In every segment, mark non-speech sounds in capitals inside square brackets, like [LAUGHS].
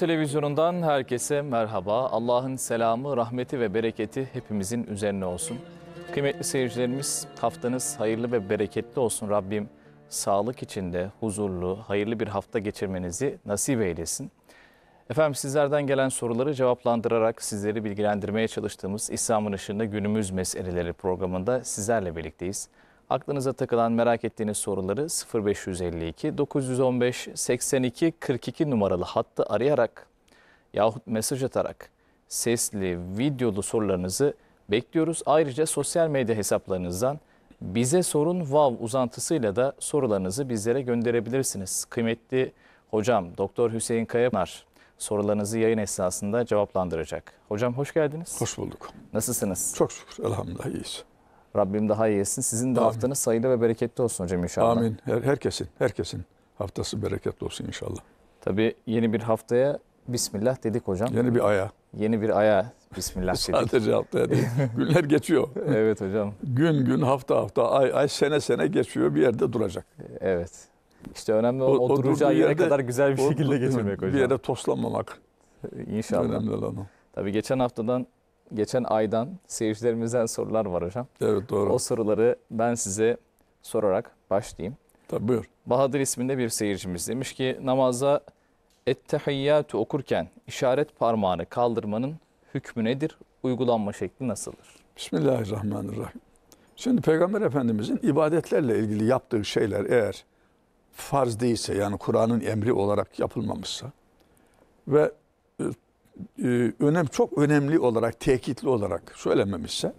Televizyonu'ndan herkese merhaba. Allah'ın selamı, rahmeti ve bereketi hepimizin üzerine olsun. Kıymetli seyircilerimiz haftanız hayırlı ve bereketli olsun. Rabbim sağlık içinde huzurlu, hayırlı bir hafta geçirmenizi nasip eylesin. Efendim sizlerden gelen soruları cevaplandırarak sizleri bilgilendirmeye çalıştığımız İslam'ın ışığında günümüz meseleleri programında sizlerle birlikteyiz. Aklınıza takılan merak ettiğiniz soruları 0552 915 82 42 numaralı hattı arayarak yahut mesaj atarak sesli, videolu sorularınızı bekliyoruz. Ayrıca sosyal medya hesaplarınızdan bize sorun vav uzantısıyla da sorularınızı bizlere gönderebilirsiniz. Kıymetli hocam Doktor Hüseyin Kayanar sorularınızı yayın esnasında cevaplandıracak. Hocam hoş geldiniz. Hoş bulduk. Nasılsınız? Çok şükür elhamdülillah iyiyiz. Rabbim daha iyi Sizin de Amin. haftanız sayılı ve bereketli olsun hocam inşallah. Amin. Her, herkesin, herkesin haftası bereketli olsun inşallah. Tabii yeni bir haftaya Bismillah dedik hocam. Yeni bir aya. Yeni bir aya Bismillah [LAUGHS] dedik. Sadece haftaya değil. [LAUGHS] Günler geçiyor. evet hocam. Gün gün, hafta hafta, ay ay, sene sene geçiyor bir yerde duracak. Evet. İşte önemli olan o, o, o duracağı yere yerde, kadar güzel bir şekilde o, getirmek hocam. Bir yere toslanmamak. İnşallah. Önemli olan o. Tabii geçen haftadan geçen aydan seyircilerimizden sorular var hocam. Evet doğru. O soruları ben size sorarak başlayayım. Tabii buyur. Bahadır isminde bir seyircimiz demiş ki namaza ettehiyyatü okurken işaret parmağını kaldırmanın hükmü nedir? Uygulanma şekli nasıldır? Bismillahirrahmanirrahim. Şimdi Peygamber Efendimizin ibadetlerle ilgili yaptığı şeyler eğer farz değilse yani Kur'an'ın emri olarak yapılmamışsa ve e, önem çok önemli olarak, tekitli olarak söylememişse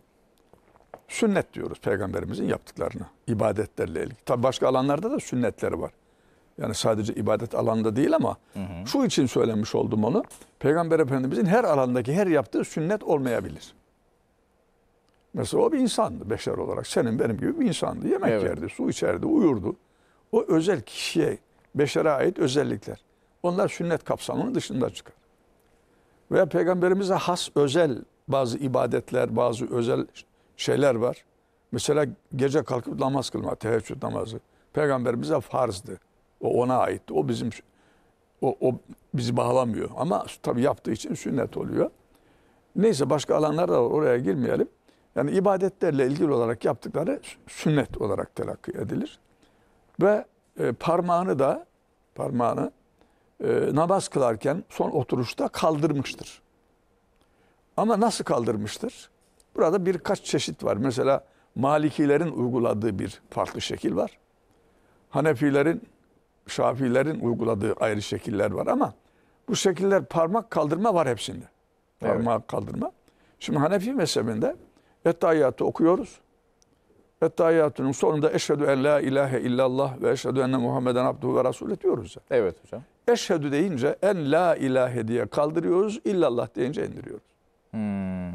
sünnet diyoruz peygamberimizin yaptıklarını ibadetlerle ilgili. Tabi başka alanlarda da sünnetleri var. Yani sadece ibadet alanında değil ama hı hı. şu için söylemiş oldum onu. Peygamber Efendimizin her alandaki her yaptığı sünnet olmayabilir. Mesela o bir insandı beşer olarak. Senin benim gibi bir insandı. Yemek evet. yerdi, su içerdi, uyurdu. O özel kişiye, beşere ait özellikler. Onlar sünnet kapsamının dışında çıkar. Veya peygamberimize has özel bazı ibadetler, bazı özel şeyler var. Mesela gece kalkıp namaz kılmak, teheccüd namazı. Peygamberimize farzdı. O ona ait, O bizim o, o bizi bağlamıyor. Ama tabii yaptığı için sünnet oluyor. Neyse başka alanlar da var. Oraya girmeyelim. Yani ibadetlerle ilgili olarak yaptıkları sünnet olarak telakki edilir. Ve e, parmağını da parmağını e, namaz kılarken son oturuşta kaldırmıştır. Ama nasıl kaldırmıştır? Burada birkaç çeşit var. Mesela Malikilerin uyguladığı bir farklı şekil var. Hanefilerin, Şafilerin uyguladığı ayrı şekiller var ama bu şekiller parmak kaldırma var hepsinde. Parmak evet. kaldırma. Şimdi Hanefi mezhebinde Ettahiyyatı okuyoruz. Ettahiyyatunun sonunda eşhedü en la ilahe illallah ve eşhedü enne Muhammeden abduhu ve resulü diyoruz. Evet hocam. Eşhedü deyince en la ilahe diye kaldırıyoruz. illallah deyince indiriyoruz. Hmm.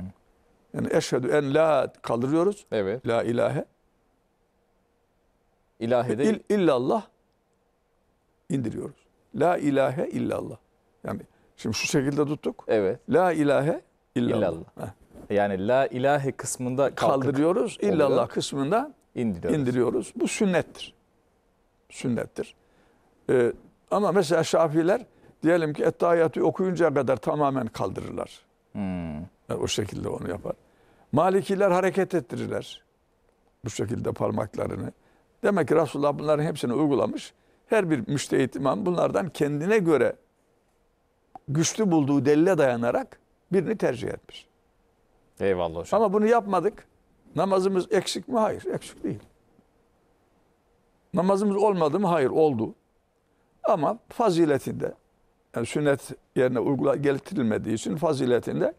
Yani eşhedü en la kaldırıyoruz. Evet. La ilahe. İlahe değil. İl, illallah indiriyoruz. La ilahe illallah. Yani şimdi şu şekilde tuttuk. Evet. La ilahe illallah. illallah. Yani la ilahe kısmında kaldırıyoruz. illallah oluyor. kısmında indiriyoruz. indiriyoruz. Bu sünnettir. Sünnettir. Ee, ama mesela Şafiler diyelim ki ettahiyatı okuyuncaya kadar tamamen kaldırırlar. Hmm. Yani o şekilde onu yapar. Malikiler hareket ettirirler. Bu şekilde parmaklarını. Demek ki Resulullah bunların hepsini uygulamış. Her bir müştehit imam bunlardan kendine göre güçlü bulduğu delile dayanarak birini tercih etmiş. Eyvallah hocam. Ama bunu yapmadık. Namazımız eksik mi? Hayır, eksik değil. Namazımız olmadı mı? Hayır, oldu. Ama faziletinde yani sünnet yerine uygula getirilmediği için faziletinde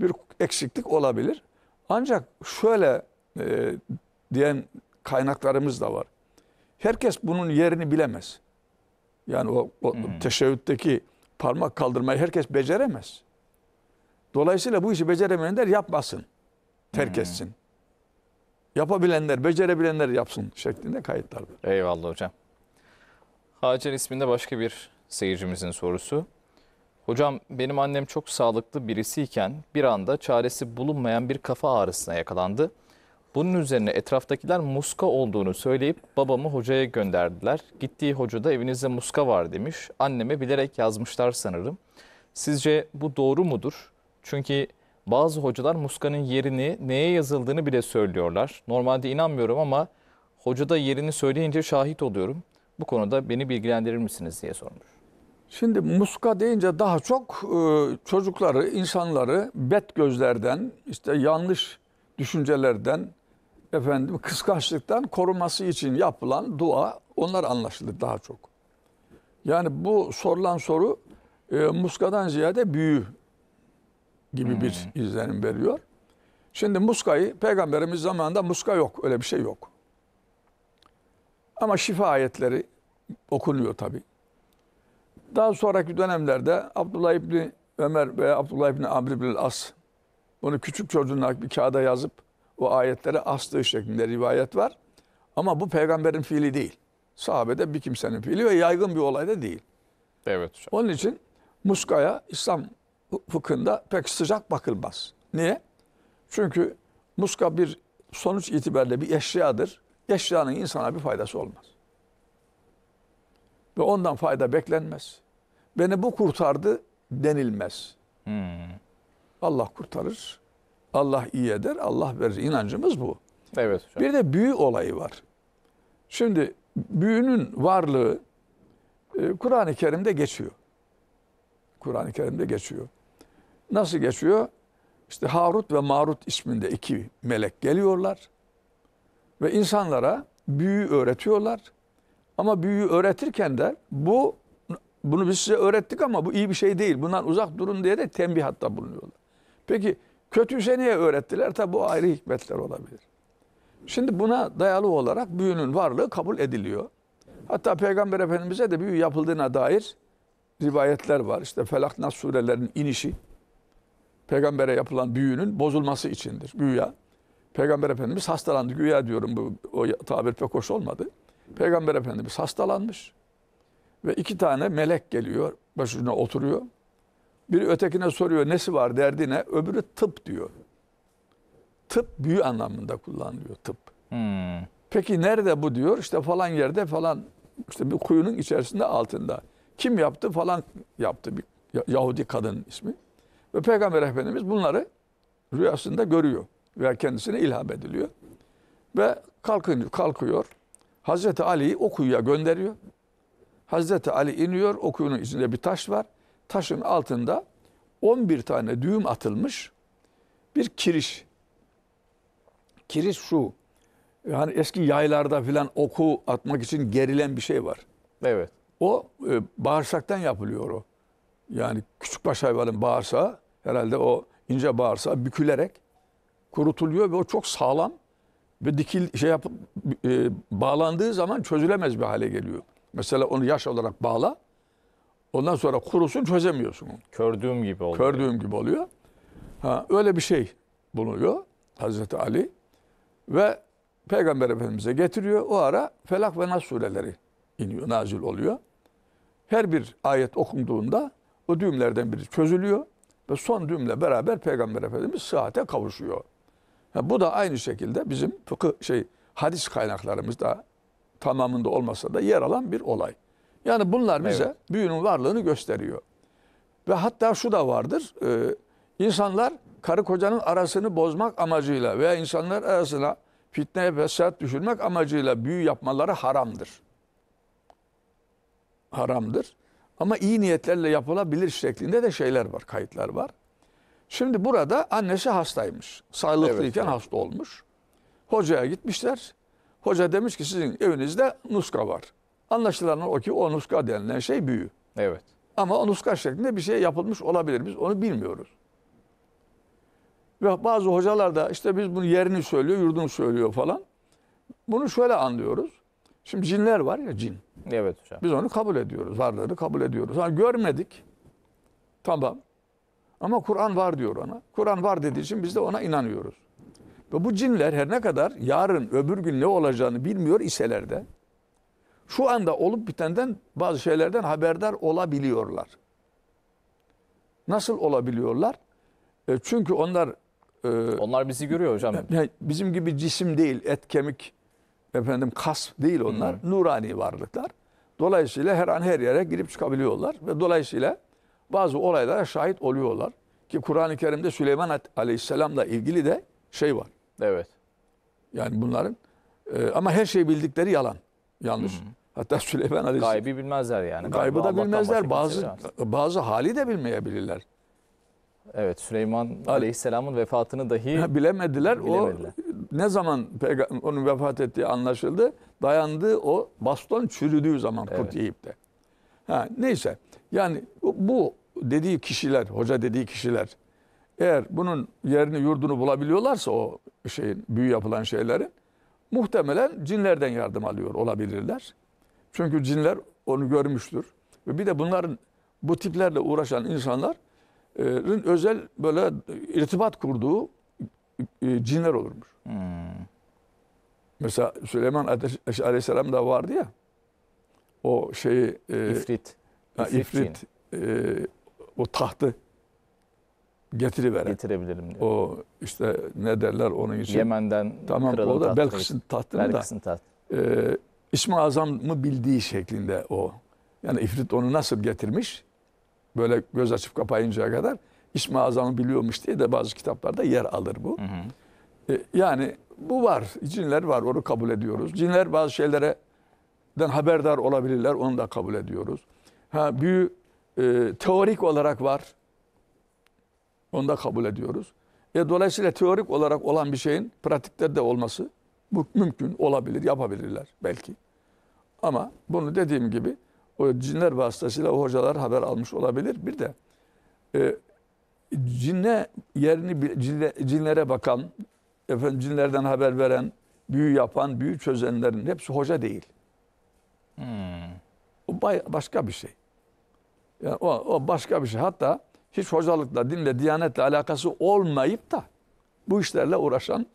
bir eksiklik olabilir. Ancak şöyle e, diyen kaynaklarımız da var. Herkes bunun yerini bilemez. Yani o, o hmm. teşebbütteki parmak kaldırmayı herkes beceremez. Dolayısıyla bu işi beceremeyenler yapmasın. Terk hmm. Yapabilenler, becerebilenler yapsın şeklinde kayıtlar var. Eyvallah hocam. Hacer isminde başka bir seyircimizin sorusu. Hocam benim annem çok sağlıklı birisiyken bir anda çaresi bulunmayan bir kafa ağrısına yakalandı. Bunun üzerine etraftakiler muska olduğunu söyleyip babamı hocaya gönderdiler. Gittiği hoca da evinizde muska var demiş. Anneme bilerek yazmışlar sanırım. Sizce bu doğru mudur? Çünkü bazı hocalar muskanın yerini neye yazıldığını bile söylüyorlar. Normalde inanmıyorum ama hocada yerini söyleyince şahit oluyorum. Bu konuda beni bilgilendirir misiniz diye sormuş. Şimdi muska deyince daha çok e, çocukları, insanları bet gözlerden, işte yanlış düşüncelerden, efendim kıskançlıktan koruması için yapılan dua onlar anlaşılır daha çok. Yani bu sorulan soru e, muskadan ziyade büyü gibi hmm. bir izlenim veriyor. Şimdi muskayı peygamberimiz zamanında muska yok öyle bir şey yok. Ama şifa ayetleri okunuyor tabi. Daha sonraki dönemlerde Abdullah İbni Ömer veya Abdullah İbni Amr İbni As bunu küçük çocuğuna bir kağıda yazıp o ayetleri astığı şeklinde rivayet var. Ama bu peygamberin fiili değil. Sahabede bir kimsenin fiili ve yaygın bir olay da değil. Evet hocam. Onun için muskaya İslam fıkhında pek sıcak bakılmaz. Niye? Çünkü muska bir sonuç itibariyle bir eşyadır eşyanın insana bir faydası olmaz. Ve ondan fayda beklenmez. Beni bu kurtardı denilmez. Hmm. Allah kurtarır. Allah iyi eder. Allah verir. İnancımız bu. Evet hocam. Bir de büyü olayı var. Şimdi büyünün varlığı e, Kur'an-ı Kerim'de geçiyor. Kur'an-ı Kerim'de geçiyor. Nasıl geçiyor? İşte Harut ve Marut isminde iki melek geliyorlar. Ve insanlara büyü öğretiyorlar. Ama büyü öğretirken de bu bunu biz size öğrettik ama bu iyi bir şey değil. Bundan uzak durun diye de tembihatta bulunuyorlar. Peki kötüyse niye öğrettiler? Tabi bu ayrı hikmetler olabilir. Şimdi buna dayalı olarak büyünün varlığı kabul ediliyor. Hatta Peygamber Efendimiz'e de büyü yapıldığına dair rivayetler var. İşte Felak Nas surelerinin inişi peygambere yapılan büyünün bozulması içindir. Büyüya Peygamber Efendimiz hastalandı. Güya diyorum bu o tabir pek hoş olmadı. Peygamber Efendimiz hastalanmış ve iki tane melek geliyor başucuna oturuyor. Biri ötekine soruyor nesi var derdine öbürü tıp diyor. Tıp büyü anlamında kullanılıyor tıp. Hmm. Peki nerede bu diyor işte falan yerde falan işte bir kuyunun içerisinde altında. Kim yaptı falan yaptı bir Yahudi kadın ismi. Ve Peygamber Efendimiz bunları rüyasında görüyor veya kendisine ilham ediliyor. Ve kalkınca kalkıyor. Hazreti Ali'yi o kuyuya gönderiyor. Hazreti Ali iniyor. O kuyunun içinde bir taş var. Taşın altında 11 tane düğüm atılmış bir kiriş. Kiriş şu. Yani eski yaylarda filan oku atmak için gerilen bir şey var. Evet. O e, bağırsaktan yapılıyor o. Yani küçük baş hayvanın bağırsağı herhalde o ince bağırsağı bükülerek kurutuluyor ve o çok sağlam ve dikil şey yap e, bağlandığı zaman çözülemez bir hale geliyor. Mesela onu yaş olarak bağla. Ondan sonra kurusun çözemiyorsun. Kördüğüm gibi oluyor. Kördüğüm gibi oluyor. Ha, öyle bir şey bulunuyor Hazreti Ali. Ve Peygamber Efendimiz'e getiriyor. O ara Felak ve Nas sureleri iniyor, nazil oluyor. Her bir ayet okunduğunda o düğümlerden biri çözülüyor ve son düğümle beraber Peygamber Efendimiz sıhhate kavuşuyor bu da aynı şekilde bizim fıkıh şey hadis kaynaklarımızda tamamında olmasa da yer alan bir olay. Yani bunlar bize evet. büyünün varlığını gösteriyor. Ve hatta şu da vardır. E, insanlar karı kocanın arasını bozmak amacıyla veya insanlar arasına fitne ve seyahat düşürmek amacıyla büyü yapmaları haramdır. Haramdır. Ama iyi niyetlerle yapılabilir şeklinde de şeyler var, kayıtlar var. Şimdi burada annesi hastaymış. Sağlıklıyken evet. hasta olmuş. Hocaya gitmişler. Hoca demiş ki sizin evinizde nuska var. Anlaşılan o ki o nuska denilen şey büyü. Evet. Ama o nuska şeklinde bir şey yapılmış olabilir. Biz onu bilmiyoruz. Ve bazı hocalar da işte biz bunun yerini söylüyor, yurdunu söylüyor falan. Bunu şöyle anlıyoruz. Şimdi cinler var ya cin. Evet hocam. Biz onu kabul ediyoruz. Varları kabul ediyoruz. Hani görmedik. Tamam. Ama Kur'an var diyor ona. Kur'an var dediği için biz de ona inanıyoruz. Ve bu cinler her ne kadar yarın öbür gün ne olacağını bilmiyor iseler de şu anda olup bitenden bazı şeylerden haberdar olabiliyorlar. Nasıl olabiliyorlar? E, çünkü onlar e, onlar bizi görüyor hocam. E, bizim gibi cisim değil, et kemik efendim kas değil onlar. Hı. Nurani varlıklar. Dolayısıyla her an her yere girip çıkabiliyorlar ve dolayısıyla bazı olaylara şahit oluyorlar. Ki Kur'an-ı Kerim'de Süleyman Aleyhisselam'la ilgili de şey var. Evet. Yani bunların e, ama her şeyi bildikleri yalan. Yanlış. Hı hı. Hatta Süleyman Aleyhisselam. Gaybı bilmezler yani. Gaybı, Gaybı da bilmezler. Bazı bazı hali de bilmeyebilirler. Evet Süleyman Aleyhisselam'ın vefatını dahi ha, bilemediler. bilemediler. O ne zaman onun vefat ettiği anlaşıldı. Dayandığı o baston çürüdüğü zaman evet. Kutiyip'te. Ha neyse. Yani bu dediği kişiler, hoca dediği kişiler eğer bunun yerini yurdunu bulabiliyorlarsa o şeyin büyü yapılan şeylerin muhtemelen cinlerden yardım alıyor olabilirler. Çünkü cinler onu görmüştür. Ve bir de bunların bu tiplerle uğraşan insanların özel böyle irtibat kurduğu cinler olurmuş. Hmm. Mesela Süleyman Aleyhisselam da vardı ya. O şeyi... İfrit. E, ifrit. ifrit e, o tahtı getiriveren. Getirebilirim diyor. O işte ne derler onun için. Yemen'den tamam, kralın o da tahtını. Belkıs'ın tahtını Belkıs'ın da. Tahtını. E, İsmi Azam'ı bildiği şeklinde o. Yani İfrit onu nasıl getirmiş? Böyle göz açıp kapayıncaya kadar İsmi Azam'ı biliyormuş diye de bazı kitaplarda yer alır bu. Hı hı. E, yani bu var. Cinler var. Onu kabul ediyoruz. Cinler bazı şeylere den haberdar olabilirler. Onu da kabul ediyoruz. Ha büyü e, teorik olarak var. Onu da kabul ediyoruz. E, dolayısıyla teorik olarak olan bir şeyin pratikte de olması bu mümkün olabilir, yapabilirler belki. Ama bunu dediğim gibi o cinler vasıtasıyla o hocalar haber almış olabilir. Bir de e, cinne yerini cinle, cinlere bakan, efendim cinlerden haber veren, büyü yapan, büyü çözenlerin hepsi hoca değil. Hmm. O başka bir şey. Yani o, o başka bir şey. Hatta hiç hocalıkla, dinle, diyanetle alakası olmayıp da bu işlerle uğraşan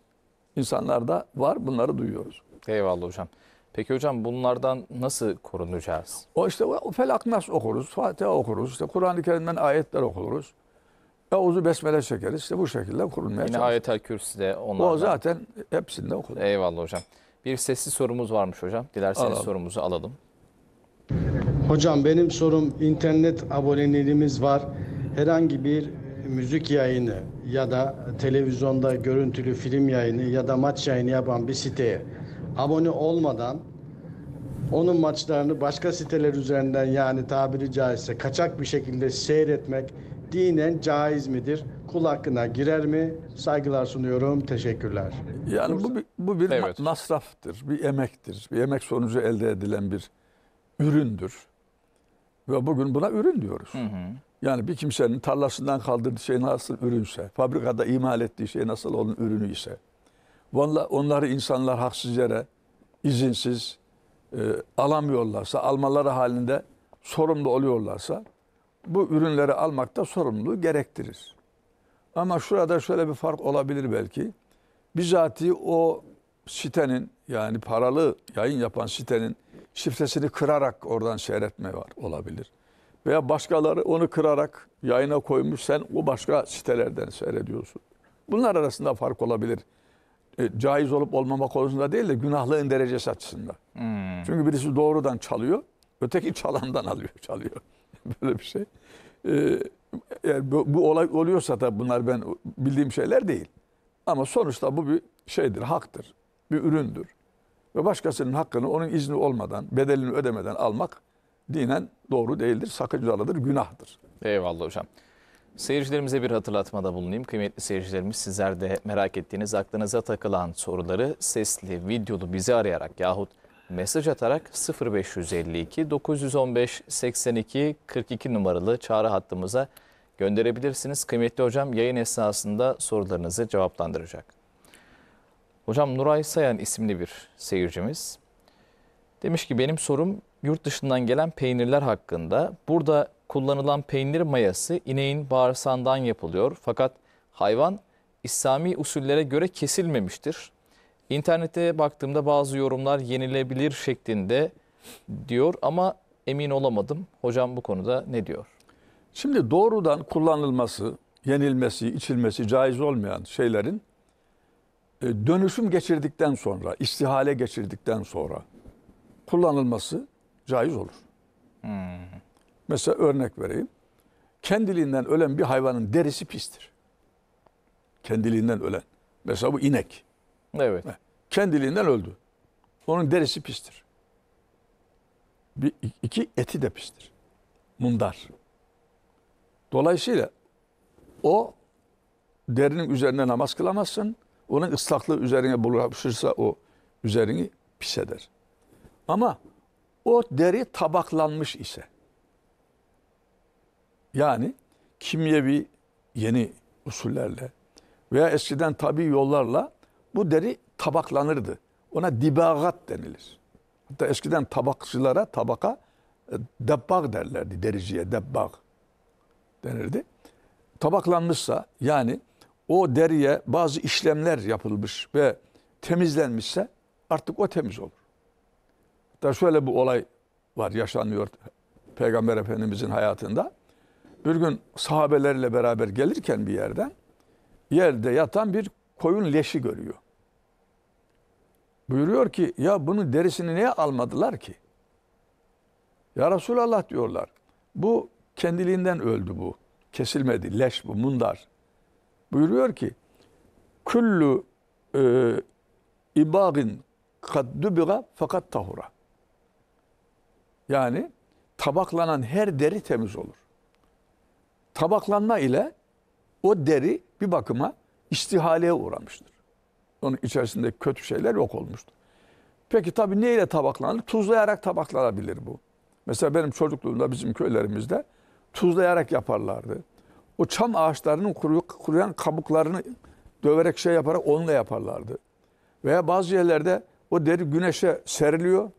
insanlar da var. Bunları duyuyoruz. Eyvallah hocam. Peki hocam bunlardan nasıl korunacağız? O işte o nasıl okuruz, Fatiha okuruz, İşte Kur'an-ı Kerim'den ayetler okuruz. Evuzu besmele çekeriz. İşte bu şekilde korunmaya Yine ayet-el kürsü onlardan. O zaten hepsinde okuduk. Eyvallah hocam. Bir sessiz sorumuz varmış hocam. Dilerseniz alalım. sorumuzu alalım. Hocam benim sorum internet aboneliğimiz var. Herhangi bir müzik yayını ya da televizyonda görüntülü film yayını ya da maç yayını yapan bir siteye abone olmadan onun maçlarını başka siteler üzerinden yani tabiri caizse kaçak bir şekilde seyretmek dinen caiz midir? Kul hakkına girer mi? Saygılar sunuyorum. Teşekkürler. Yani bu, bu bir evet. masraftır, bir emektir. Bir emek sonucu elde edilen bir üründür. Ve bugün buna ürün diyoruz. Hı hı. Yani bir kimsenin tarlasından kaldırdığı şey nasıl ürünse, fabrikada imal ettiği şey nasıl onun ürünü ise, onları insanlar haksız yere, izinsiz e, alamıyorlarsa, almaları halinde sorumlu oluyorlarsa, bu ürünleri almakta sorumluluğu gerektirir. Ama şurada şöyle bir fark olabilir belki. Bizatihi o sitenin yani paralı yayın yapan sitenin şifresini kırarak oradan seyretme var olabilir. Veya başkaları onu kırarak yayına koymuş sen o başka sitelerden seyrediyorsun. Bunlar arasında fark olabilir. E, caiz olup olmama konusunda değil de günahlığın derecesi açısından. Hmm. Çünkü birisi doğrudan çalıyor, öteki çalandan alıyor, çalıyor. [LAUGHS] Böyle bir şey. E, yani e, bu, bu olay oluyorsa da bunlar ben bildiğim şeyler değil. Ama sonuçta bu bir şeydir, haktır, bir üründür. Ve başkasının hakkını onun izni olmadan, bedelini ödemeden almak dinen doğru değildir, sakıncalıdır, günahtır. Eyvallah hocam. Seyircilerimize bir hatırlatmada bulunayım. Kıymetli seyircilerimiz sizler de merak ettiğiniz, aklınıza takılan soruları sesli, videolu bizi arayarak yahut mesaj atarak 0552 915 82 42 numaralı çağrı hattımıza gönderebilirsiniz. Kıymetli hocam yayın esnasında sorularınızı cevaplandıracak. Hocam Nuray Sayan isimli bir seyircimiz. Demiş ki benim sorum yurt dışından gelen peynirler hakkında. Burada kullanılan peynir mayası ineğin bağırsağından yapılıyor. Fakat hayvan İslami usullere göre kesilmemiştir. İnternete baktığımda bazı yorumlar yenilebilir şeklinde diyor ama emin olamadım. Hocam bu konuda ne diyor? Şimdi doğrudan kullanılması, yenilmesi, içilmesi caiz olmayan şeylerin e, dönüşüm geçirdikten sonra, istihale geçirdikten sonra kullanılması caiz olur. Hmm. Mesela örnek vereyim. Kendiliğinden ölen bir hayvanın derisi pistir. Kendiliğinden ölen. Mesela bu inek. Evet. Kendiliğinden öldü. Onun derisi pistir. Bir, iki eti de pistir. Mundar. Dolayısıyla o derinin üzerine namaz kılamazsın onun ıslaklığı üzerine bulaşırsa o üzerini pis eder. Ama o deri tabaklanmış ise yani kimyevi yeni usullerle veya eskiden tabi yollarla bu deri tabaklanırdı. Ona dibagat denilir. Hatta eskiden tabakçılara tabaka e, debbag derlerdi dericiye debbag denirdi. Tabaklanmışsa yani o deriye bazı işlemler yapılmış ve temizlenmişse artık o temiz olur. Hatta şöyle bir olay var yaşanıyor Peygamber Efendimizin hayatında. Bir gün sahabelerle beraber gelirken bir yerden yerde yatan bir koyun leşi görüyor. Buyuruyor ki ya bunun derisini niye almadılar ki? Ya Resulallah diyorlar. Bu kendiliğinden öldü bu. Kesilmedi. Leş bu, mundar. Buyuruyor ki küllü e, ibagin kad fakat tahura. Yani tabaklanan her deri temiz olur. Tabaklanma ile o deri bir bakıma istihaleye uğramıştır. Onun içerisinde kötü şeyler yok olmuştur. Peki tabii neyle tabaklanır? Tuzlayarak tabaklanabilir bu. Mesela benim çocukluğumda bizim köylerimizde tuzlayarak yaparlardı o çam ağaçlarının kuruyan kabuklarını döverek şey yaparak onunla yaparlardı. Veya bazı yerlerde o deri güneşe seriliyor.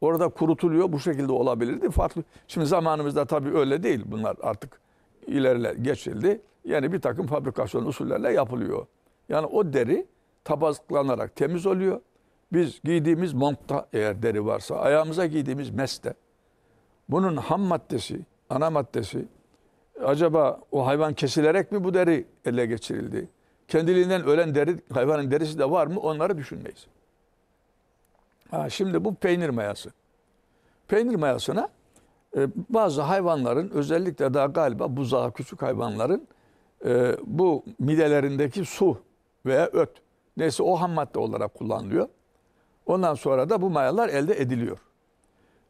Orada kurutuluyor. Bu şekilde olabilirdi. Farklı. Şimdi zamanımızda tabii öyle değil. Bunlar artık ilerle geçildi. Yani bir takım fabrikasyon usullerle yapılıyor. Yani o deri tabazlıklanarak temiz oluyor. Biz giydiğimiz montta eğer deri varsa, ayağımıza giydiğimiz meste, bunun ham maddesi, ana maddesi, acaba o hayvan kesilerek mi bu deri ele geçirildi? Kendiliğinden ölen deri, hayvanın derisi de var mı? Onları düşünmeyiz. Ha, şimdi bu peynir mayası. Peynir mayasına e, bazı hayvanların özellikle daha galiba buzağı küçük hayvanların e, bu midelerindeki su veya öt neyse o ham madde olarak kullanılıyor. Ondan sonra da bu mayalar elde ediliyor.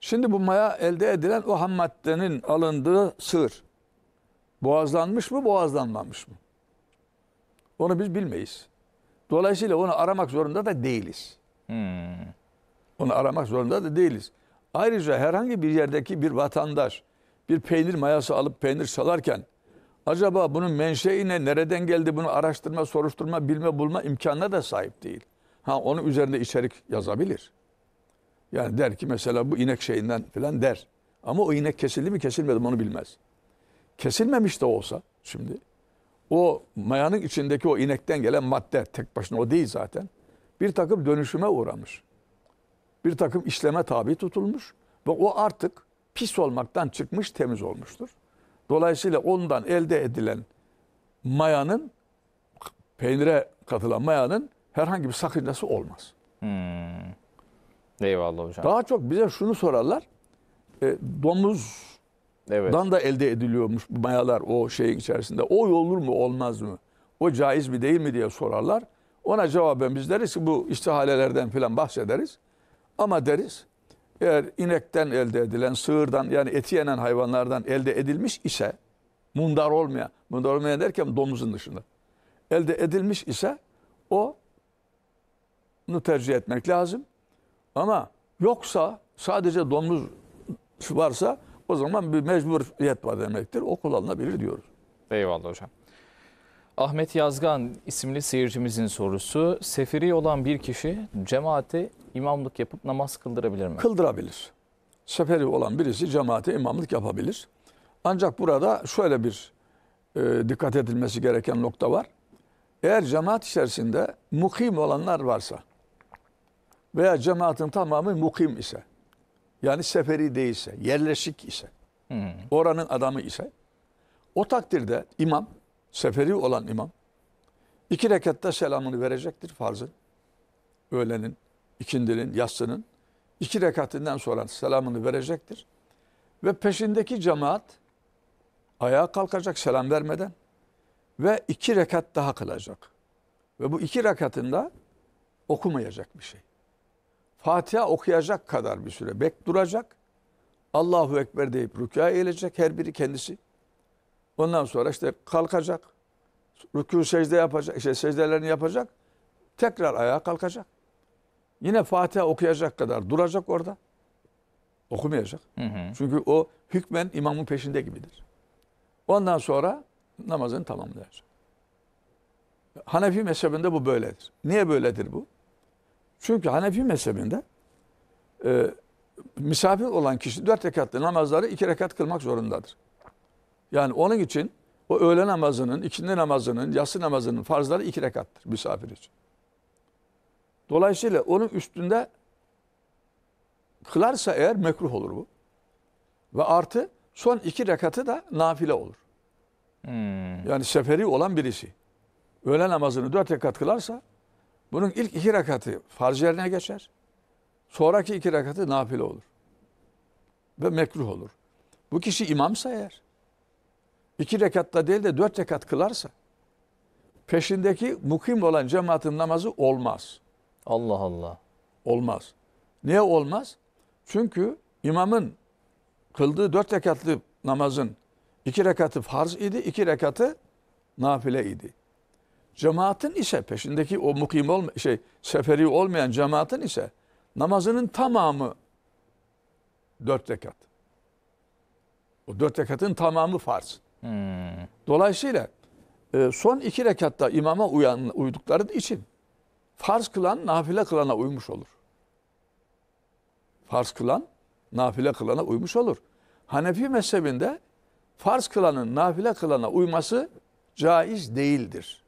Şimdi bu maya elde edilen o ham maddenin alındığı sığır. Boğazlanmış mı, boğazlanmamış mı? Onu biz bilmeyiz. Dolayısıyla onu aramak zorunda da değiliz. Hmm. Onu aramak zorunda da değiliz. Ayrıca herhangi bir yerdeki bir vatandaş bir peynir mayası alıp peynir salarken acaba bunun menşei ne, nereden geldi bunu araştırma, soruşturma, bilme, bulma imkanına da sahip değil. Ha onun üzerinde içerik yazabilir. Yani der ki mesela bu inek şeyinden falan der. Ama o inek kesildi mi kesilmedi mi onu bilmez kesilmemiş de olsa şimdi o mayanın içindeki o inekten gelen madde tek başına o değil zaten. Bir takım dönüşüme uğramış. Bir takım işleme tabi tutulmuş ve o artık pis olmaktan çıkmış temiz olmuştur. Dolayısıyla ondan elde edilen mayanın peynire katılan mayanın herhangi bir sakıncası olmaz. Hmm. Eyvallah hocam. Daha çok bize şunu sorarlar. E, domuz evet. dan da elde ediliyormuş mayalar o şeyin içerisinde. O olur mu olmaz mı? O caiz mi değil mi diye sorarlar. Ona cevaben biz deriz ki bu istihalelerden filan bahsederiz. Ama deriz eğer inekten elde edilen, sığırdan yani eti yenen hayvanlardan elde edilmiş ise mundar olmayan, mundar olmayan derken domuzun dışında elde edilmiş ise o bunu tercih etmek lazım. Ama yoksa sadece domuz varsa o zaman bir mecburiyet var demektir. O kullanılabilir diyoruz. Eyvallah hocam. Ahmet Yazgan isimli seyircimizin sorusu. Seferi olan bir kişi cemaate imamlık yapıp namaz kıldırabilir mi? Kıldırabilir. Seferi olan birisi cemaate imamlık yapabilir. Ancak burada şöyle bir e, dikkat edilmesi gereken nokta var. Eğer cemaat içerisinde mukim olanlar varsa veya cemaatin tamamı mukim ise yani seferi değilse, yerleşik ise, hmm. oranın adamı ise o takdirde imam, seferi olan imam iki rekatta selamını verecektir farzın. Öğlenin, ikindinin, yatsının iki rekatinden sonra selamını verecektir. Ve peşindeki cemaat ayağa kalkacak selam vermeden ve iki rekat daha kılacak. Ve bu iki rekatında okumayacak bir şey. Fatiha okuyacak kadar bir süre bek duracak. Allahu Ekber deyip rükûa eğilecek her biri kendisi. Ondan sonra işte kalkacak. Rükû secde yapacak, işte secdelerini yapacak. Tekrar ayağa kalkacak. Yine Fatiha okuyacak kadar duracak orada. Okumayacak. Hı hı. Çünkü o hükmen imamın peşinde gibidir. Ondan sonra namazını tamamlayacak. Hanefi mezhebinde bu böyledir. Niye böyledir bu? Çünkü Hanefi mezhebinde e, misafir olan kişi dört rekatlı namazları iki rekat kılmak zorundadır. Yani onun için o öğle namazının, ikindi namazının, yatsı namazının farzları iki rekattır misafir için. Dolayısıyla onun üstünde kılarsa eğer mekruh olur bu. Ve artı son iki rekatı da nafile olur. Hmm. Yani seferi olan birisi. Öğle namazını dört rekat kılarsa bunun ilk iki rakatı farz yerine geçer. Sonraki iki rakatı nafile olur. Ve mekruh olur. Bu kişi imamsa eğer, iki rekatta değil de dört rekat kılarsa, peşindeki mukim olan cemaatin namazı olmaz. Allah Allah. Olmaz. Niye olmaz? Çünkü imamın kıldığı dört rekatlı namazın iki rekatı farz idi, iki rekatı nafile idi. Cemaatin ise peşindeki o mukim olma, şey seferi olmayan cemaatin ise namazının tamamı dört rekat. O dört rekatın tamamı farz. Hmm. Dolayısıyla e, son iki rekatta imama uyan, uydukları için farz kılan nafile kılana uymuş olur. Farz kılan nafile kılana uymuş olur. Hanefi mezhebinde farz kılanın nafile kılana uyması caiz değildir.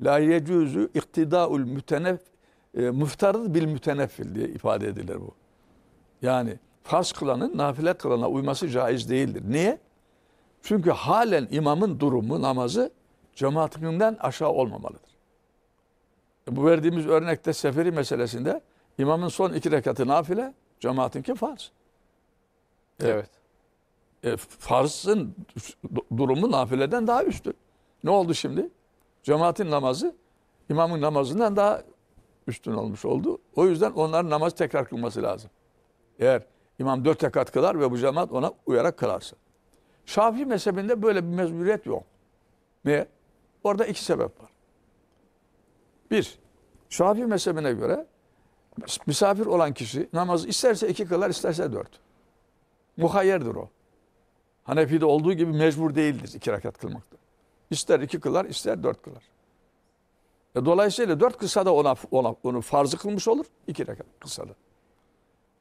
La yecüzü iktidaul mütenef e, müftarız bil mütenefil diye ifade edilir bu. Yani farz kılanın nafile kılana uyması caiz değildir. Niye? Çünkü halen imamın durumu namazı cemaatinden aşağı olmamalıdır. E, bu verdiğimiz örnekte seferi meselesinde imamın son iki rekatı nafile, cemaatinki farz. E, evet. E, farzın durumu nafileden daha üsttür Ne oldu şimdi? Cemaatin namazı imamın namazından daha üstün olmuş oldu. O yüzden onların namaz tekrar kılması lazım. Eğer imam dört rekat kılar ve bu cemaat ona uyarak kılarsa. Şafii mezhebinde böyle bir mecburiyet yok. Niye? Orada iki sebep var. Bir, Şafii mezhebine göre misafir olan kişi namazı isterse iki kılar isterse dört. Muhayyerdir o. Hanefi'de olduğu gibi mecbur değildir iki rekat kılmakta. İster iki kılar, ister dört kılar. E dolayısıyla dört kısa da ona, ona, onu farzı kılmış olur. iki rekat kısa da.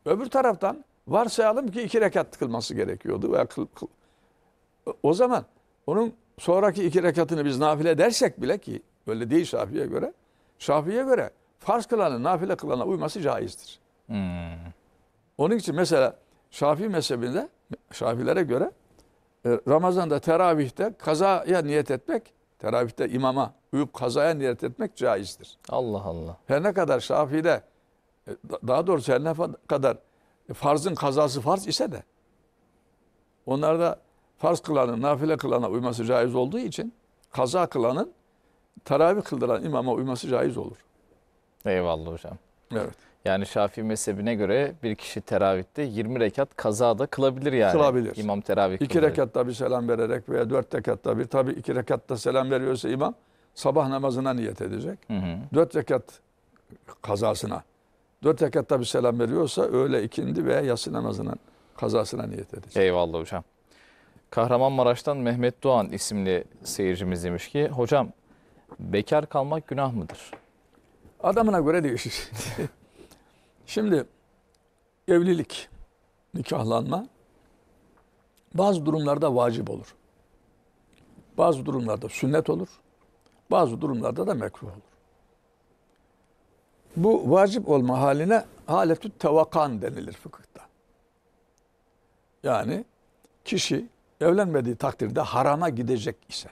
Öbür taraftan varsayalım ki iki rekat kılması gerekiyordu. Veya kıl, kıl. E, o zaman onun sonraki iki rekatını biz nafile dersek bile ki öyle değil şafiye göre. şafiye göre farz kılanın nafile kılana uyması caizdir. Hmm. Onun için mesela Şafii mezhebinde Şafilere göre e, Ramazan'da teravihte kazaya niyet etmek, teravihte imama uyup kazaya niyet etmek caizdir. Allah Allah. Her ne kadar Şafii'de e, daha doğrusu her ne kadar farzın kazası farz ise de onlarda farz kılanın nafile kılana uyması caiz olduğu için kaza kılanın teravih kıldıran imama uyması caiz olur. Eyvallah hocam. Evet. Yani Şafii mezhebine göre bir kişi teravihte 20 rekat kaza da kılabilir yani. Kılabilir. İmam teravih İki kılabilir. rekatta bir selam vererek veya dört rekatta bir. Tabi iki rekatta selam veriyorsa imam sabah namazına niyet edecek. Hı Dört rekat kazasına. Dört rekatta bir selam veriyorsa öğle ikindi veya yatsı namazının kazasına niyet edecek. Eyvallah hocam. Kahramanmaraş'tan Mehmet Doğan isimli seyircimiz demiş ki hocam bekar kalmak günah mıdır? Adamına göre değişir. [LAUGHS] Şimdi evlilik, nikahlanma bazı durumlarda vacip olur. Bazı durumlarda sünnet olur. Bazı durumlarda da mekruh olur. Bu vacip olma haline haletü tevakan denilir fıkıhta. Yani kişi evlenmediği takdirde harama gidecek ise,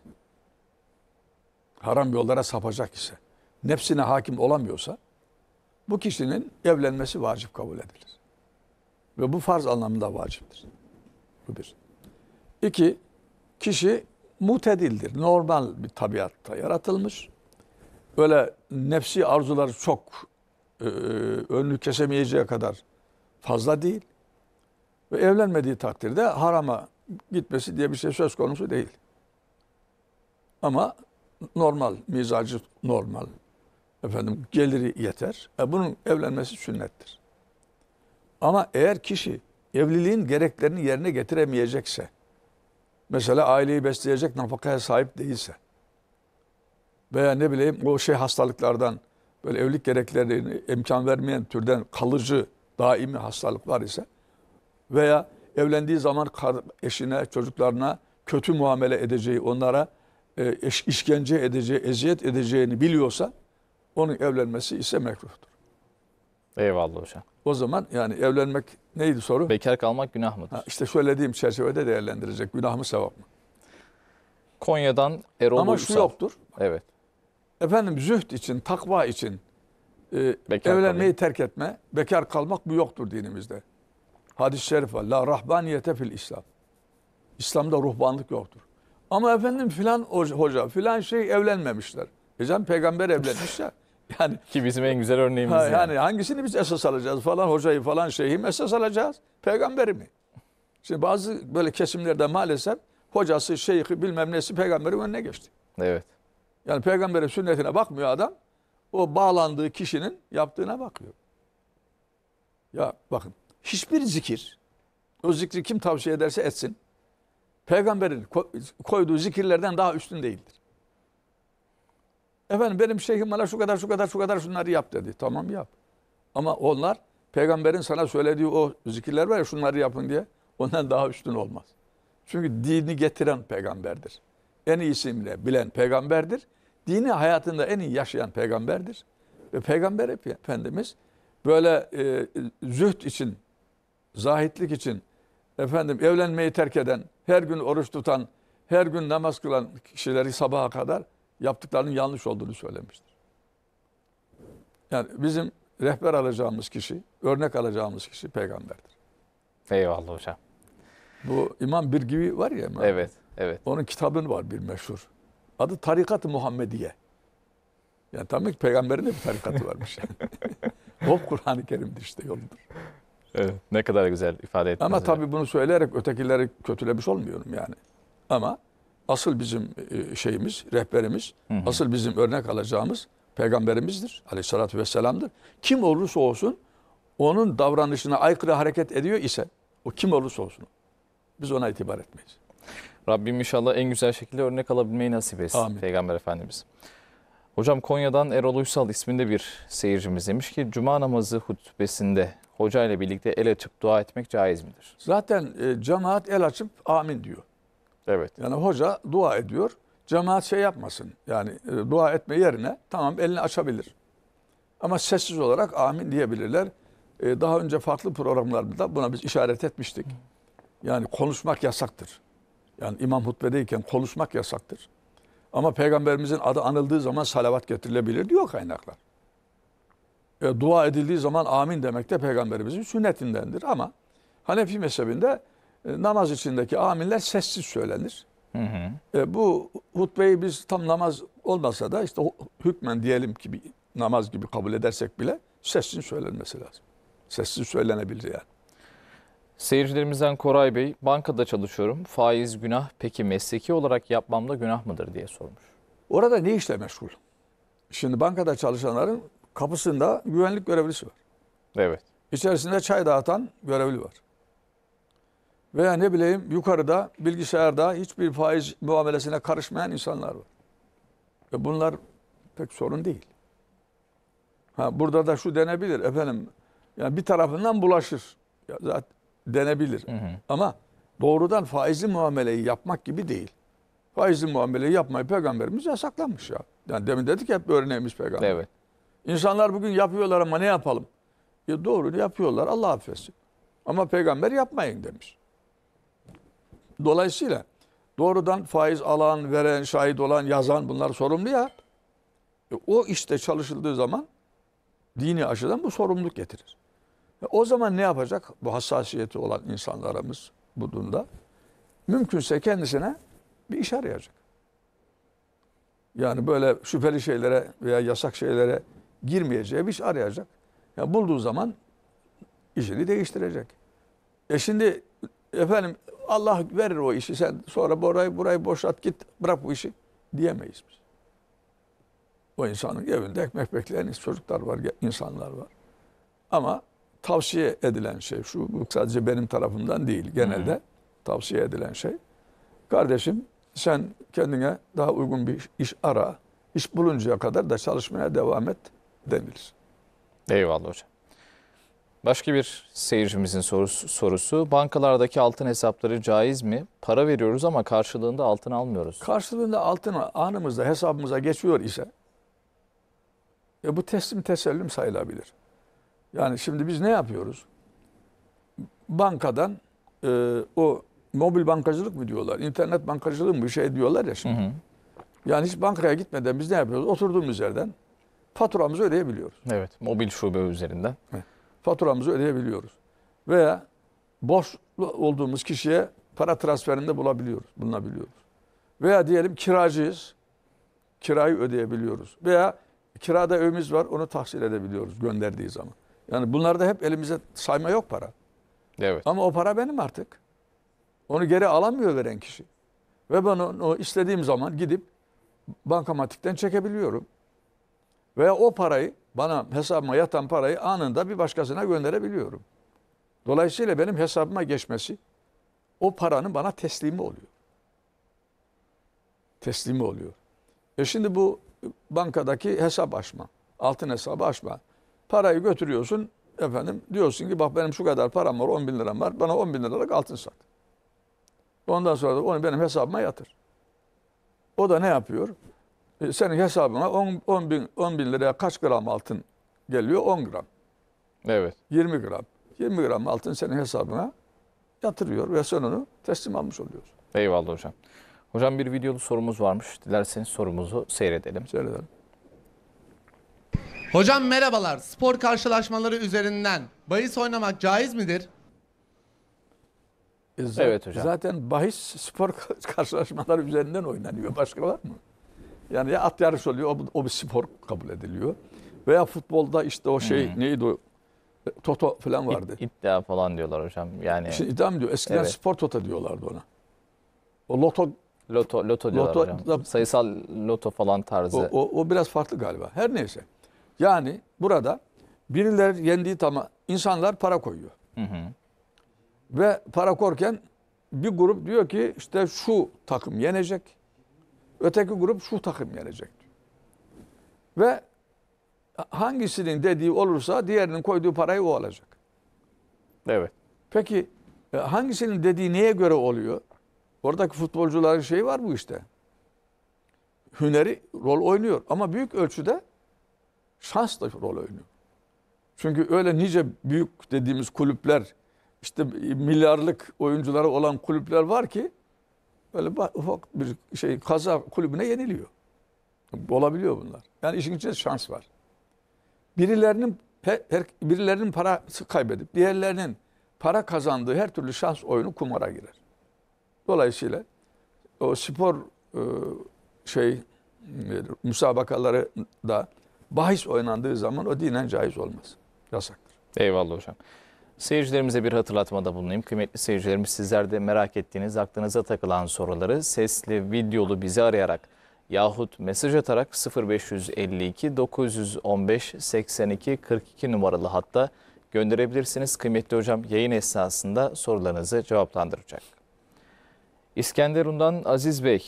haram yollara sapacak ise, nefsine hakim olamıyorsa, bu kişinin evlenmesi vacip kabul edilir. Ve bu farz anlamında vaciptir. Bu bir. İki, kişi mutedildir. Normal bir tabiatta yaratılmış. Öyle nefsi arzuları çok e, önünü kesemeyeceği kadar fazla değil. Ve evlenmediği takdirde harama gitmesi diye bir şey söz konusu değil. Ama normal, mizacı normal, efendim geliri yeter. E bunun evlenmesi sünnettir. Ama eğer kişi evliliğin gereklerini yerine getiremeyecekse, mesela aileyi besleyecek nafakaya sahip değilse veya ne bileyim o şey hastalıklardan böyle evlilik gereklerini imkan vermeyen türden kalıcı daimi hastalıklar ise veya evlendiği zaman eşine, çocuklarına kötü muamele edeceği, onlara e, işkence edeceği, eziyet edeceğini biliyorsa onun evlenmesi ise mekruhtur. Eyvallah hocam. O zaman yani evlenmek neydi soru? Bekar kalmak günah mıdır? Ha, işte söylediğim çerçevede değerlendirecek. Günah mı sevap mı? Konya'dan Erol Ama şu yoktur. Evet. Efendim zühd için, takva için e, bekar evlenmeyi kalayım. terk etme, bekar kalmak bu yoktur dinimizde. Hadis-i şerif var. La rahbaniyete fil İslam. İslam'da ruhbanlık yoktur. Ama efendim filan hoca, filan şey evlenmemişler. E canım peygamber evlenmiş ya. [LAUGHS] [LAUGHS] Yani ki bizim en güzel örneğimiz. Ha, yani. yani hangisini biz esas alacağız falan hocayı falan şeyhi mi esas alacağız? Peygamberi mi? Şimdi bazı böyle kesimlerde maalesef hocası, şeyhi bilmem nesi peygamberin önüne geçti. Evet. Yani peygamberin sünnetine bakmıyor adam. O bağlandığı kişinin yaptığına bakıyor. Ya bakın hiçbir zikir o zikri kim tavsiye ederse etsin peygamberin koyduğu zikirlerden daha üstün değildir. Efendim benim şeyhim bana şu kadar şu kadar şu kadar şunları yap dedi. Tamam yap. Ama onlar peygamberin sana söylediği o zikirler var ya şunları yapın diye ondan daha üstün olmaz. Çünkü dini getiren peygamberdir. En iyisiyle bilen peygamberdir. Dini hayatında en iyi yaşayan peygamberdir. Ve peygamber efendimiz böyle e, zühd için, zahitlik için, efendim evlenmeyi terk eden, her gün oruç tutan, her gün namaz kılan kişileri sabaha kadar yaptıklarının yanlış olduğunu söylemiştir. Yani bizim rehber alacağımız kişi, örnek alacağımız kişi peygamberdir. Eyvallah hocam. Bu İmam gibi var ya. İmam. Evet, evet. Onun kitabın var bir meşhur. Adı Tarikat-ı Muhammediye. Yani tabii ki peygamberin de bir tarikatı varmış. [LAUGHS] Hop Kur'an-ı Kerim'dir işte yoldur. Evet, ne kadar güzel ifade ettiniz. Ama tabii bunu söyleyerek ötekileri kötülemiş olmuyorum yani. Ama asıl bizim e, şeyimiz, rehberimiz, hı hı. asıl bizim örnek alacağımız peygamberimizdir. Aleyhissalatü vesselam'dır. Kim olursa olsun onun davranışına aykırı hareket ediyor ise o kim olursa olsun biz ona itibar etmeyiz. Rabbim inşallah en güzel şekilde örnek alabilmeyi nasip etsin Amin. Peygamber Efendimiz. Hocam Konya'dan Erol Uysal isminde bir seyircimiz demiş ki Cuma namazı hutbesinde hoca ile birlikte el açıp dua etmek caiz midir? Zaten e, cemaat el açıp amin diyor. Evet. Yani hoca dua ediyor. Cemaat şey yapmasın. Yani e, dua etme yerine tamam elini açabilir. Ama sessiz olarak amin diyebilirler. E, daha önce farklı programlarda buna biz işaret etmiştik. Yani konuşmak yasaktır. Yani imam hutbedeyken konuşmak yasaktır. Ama peygamberimizin adı anıldığı zaman salavat getirilebilir diyor kaynaklar. E, dua edildiği zaman amin demek de peygamberimizin sünnetindendir ama Hanefi mezhebinde e, namaz içindeki aminler sessiz söylenir. Hı hı. E, bu hutbeyi biz tam namaz olmasa da işte hükmen diyelim ki bir namaz gibi kabul edersek bile sessiz söylenmesi lazım. Sessiz söylenebilir yani. Seyircilerimizden Koray Bey, bankada çalışıyorum. Faiz günah, peki mesleki olarak yapmamda günah mıdır diye sormuş. Orada ne işle meşgul? Şimdi bankada çalışanların kapısında güvenlik görevlisi var. Evet. İçerisinde çay dağıtan görevli var. Veya ne bileyim yukarıda bilgisayarda hiçbir faiz muamelesine karışmayan insanlar var. Ve bunlar pek sorun değil. Ha, burada da şu denebilir efendim. Yani bir tarafından bulaşır. Ya, zaten denebilir. Hı hı. Ama doğrudan faizli muameleyi yapmak gibi değil. Faizli muameleyi yapmayı peygamberimiz yasaklamış ya. Yani demin dedik hep örneğimiz peygamber. Evet. İnsanlar bugün yapıyorlar ama ne yapalım? Ya doğru yapıyorlar Allah affetsin. Ama peygamber yapmayın demiş. Dolayısıyla doğrudan faiz alan, veren, şahit olan, yazan bunlar sorumlu ya. E, o işte çalışıldığı zaman dini açıdan bu sorumluluk getirir. E, o zaman ne yapacak bu hassasiyeti olan insanlarımız bu durumda? Mümkünse kendisine bir iş arayacak. Yani böyle şüpheli şeylere veya yasak şeylere girmeyeceği bir iş arayacak. Ya yani bulduğu zaman işini değiştirecek. E şimdi efendim Allah verir o işi sen sonra burayı burayı boşalt git bırak bu işi diyemeyiz biz. O insanın evinde ekmek bekleyen çocuklar var, insanlar var. Ama tavsiye edilen şey şu, bu sadece benim tarafımdan değil genelde hmm. tavsiye edilen şey. Kardeşim sen kendine daha uygun bir iş ara, iş buluncaya kadar da çalışmaya devam et denilir. Eyvallah hocam. Başka bir seyircimizin sorusu, sorusu. Bankalardaki altın hesapları caiz mi? Para veriyoruz ama karşılığında altın almıyoruz. Karşılığında altın anımızda hesabımıza geçiyor ise e bu teslim tesellüm sayılabilir. Yani şimdi biz ne yapıyoruz? Bankadan e, o mobil bankacılık mı diyorlar, internet bankacılığı mı bir şey diyorlar ya şimdi. Hı hı. Yani hiç bankaya gitmeden biz ne yapıyoruz? Oturduğumuz yerden faturamızı ödeyebiliyoruz. Evet, mobil şube üzerinden. Evet faturamızı ödeyebiliyoruz. Veya borçlu olduğumuz kişiye para transferinde bulabiliyoruz, bulunabiliyoruz. Veya diyelim kiracıyız, kirayı ödeyebiliyoruz. Veya kirada evimiz var, onu tahsil edebiliyoruz gönderdiği zaman. Yani bunlarda hep elimize sayma yok para. Evet. Ama o para benim artık. Onu geri alamıyor veren kişi. Ve ben onu istediğim zaman gidip bankamatikten çekebiliyorum. Veya o parayı bana hesabıma yatan parayı anında bir başkasına gönderebiliyorum. Dolayısıyla benim hesabıma geçmesi o paranın bana teslimi oluyor. Teslimi oluyor. E şimdi bu bankadaki hesap açma, altın hesabı açma. Parayı götürüyorsun efendim diyorsun ki bak benim şu kadar param var 10 bin liram var bana 10 bin liralık altın sat. Ondan sonra da onu benim hesabıma yatır. O da ne yapıyor? E, senin hesabına 10, 10, bin, 10 bin liraya kaç gram altın geliyor? 10 gram. Evet. 20 gram. 20 gram altın senin hesabına yatırıyor ve sen onu teslim almış oluyorsun. Eyvallah hocam. Hocam bir videolu sorumuz varmış. Dilerseniz sorumuzu seyredelim. Seyredelim. Hocam merhabalar. Spor karşılaşmaları üzerinden bahis oynamak caiz midir? E, evet hocam. Zaten bahis spor [LAUGHS] karşılaşmaları üzerinden oynanıyor. Başka var mı? Yani ya at yarışı oluyor, o, o bir spor kabul ediliyor. Veya futbolda işte o şey Hı. Hmm. neydi o? E, toto falan vardı. İd, falan diyorlar hocam. Yani Şimdi iddia mı diyor? Eskiden Evet. spor toto diyorlardı ona. O loto loto loto diyorlar Loto- hocam. da- Sayısal loto falan tarzı. O, o, o biraz farklı galiba. Her neyse. Yani burada birileri yendiği tamam insanlar para koyuyor. Ve para korken bir grup diyor ki işte şu takım yenecek. Öteki grup şu takım gelecek. Ve hangisinin dediği olursa diğerinin koyduğu parayı o alacak. Evet. Peki e, hangisinin dediği neye göre oluyor? Oradaki futbolcuların şeyi var bu işte. Hüneri rol oynuyor ama büyük ölçüde şans da rol oynuyor. Çünkü öyle nice büyük dediğimiz kulüpler işte milyarlık oyuncuları olan kulüpler var ki böyle ufak bir şey kaza kulübüne yeniliyor. Olabiliyor bunlar. Yani işin içinde şans var. Birilerinin her birilerinin parası kaybedip diğerlerinin para kazandığı her türlü şans oyunu kumara girer. Dolayısıyla o spor e, şey e, müsabakaları da bahis oynandığı zaman o dinen caiz olmaz. Yasaktır. Eyvallah hocam. Seyircilerimize bir hatırlatmada bulunayım. Kıymetli seyircilerimiz sizler de merak ettiğiniz, aklınıza takılan soruları sesli, videolu bizi arayarak yahut mesaj atarak 0552 915 82 42 numaralı hatta gönderebilirsiniz. Kıymetli hocam yayın esnasında sorularınızı cevaplandıracak. İskenderun'dan Aziz Bey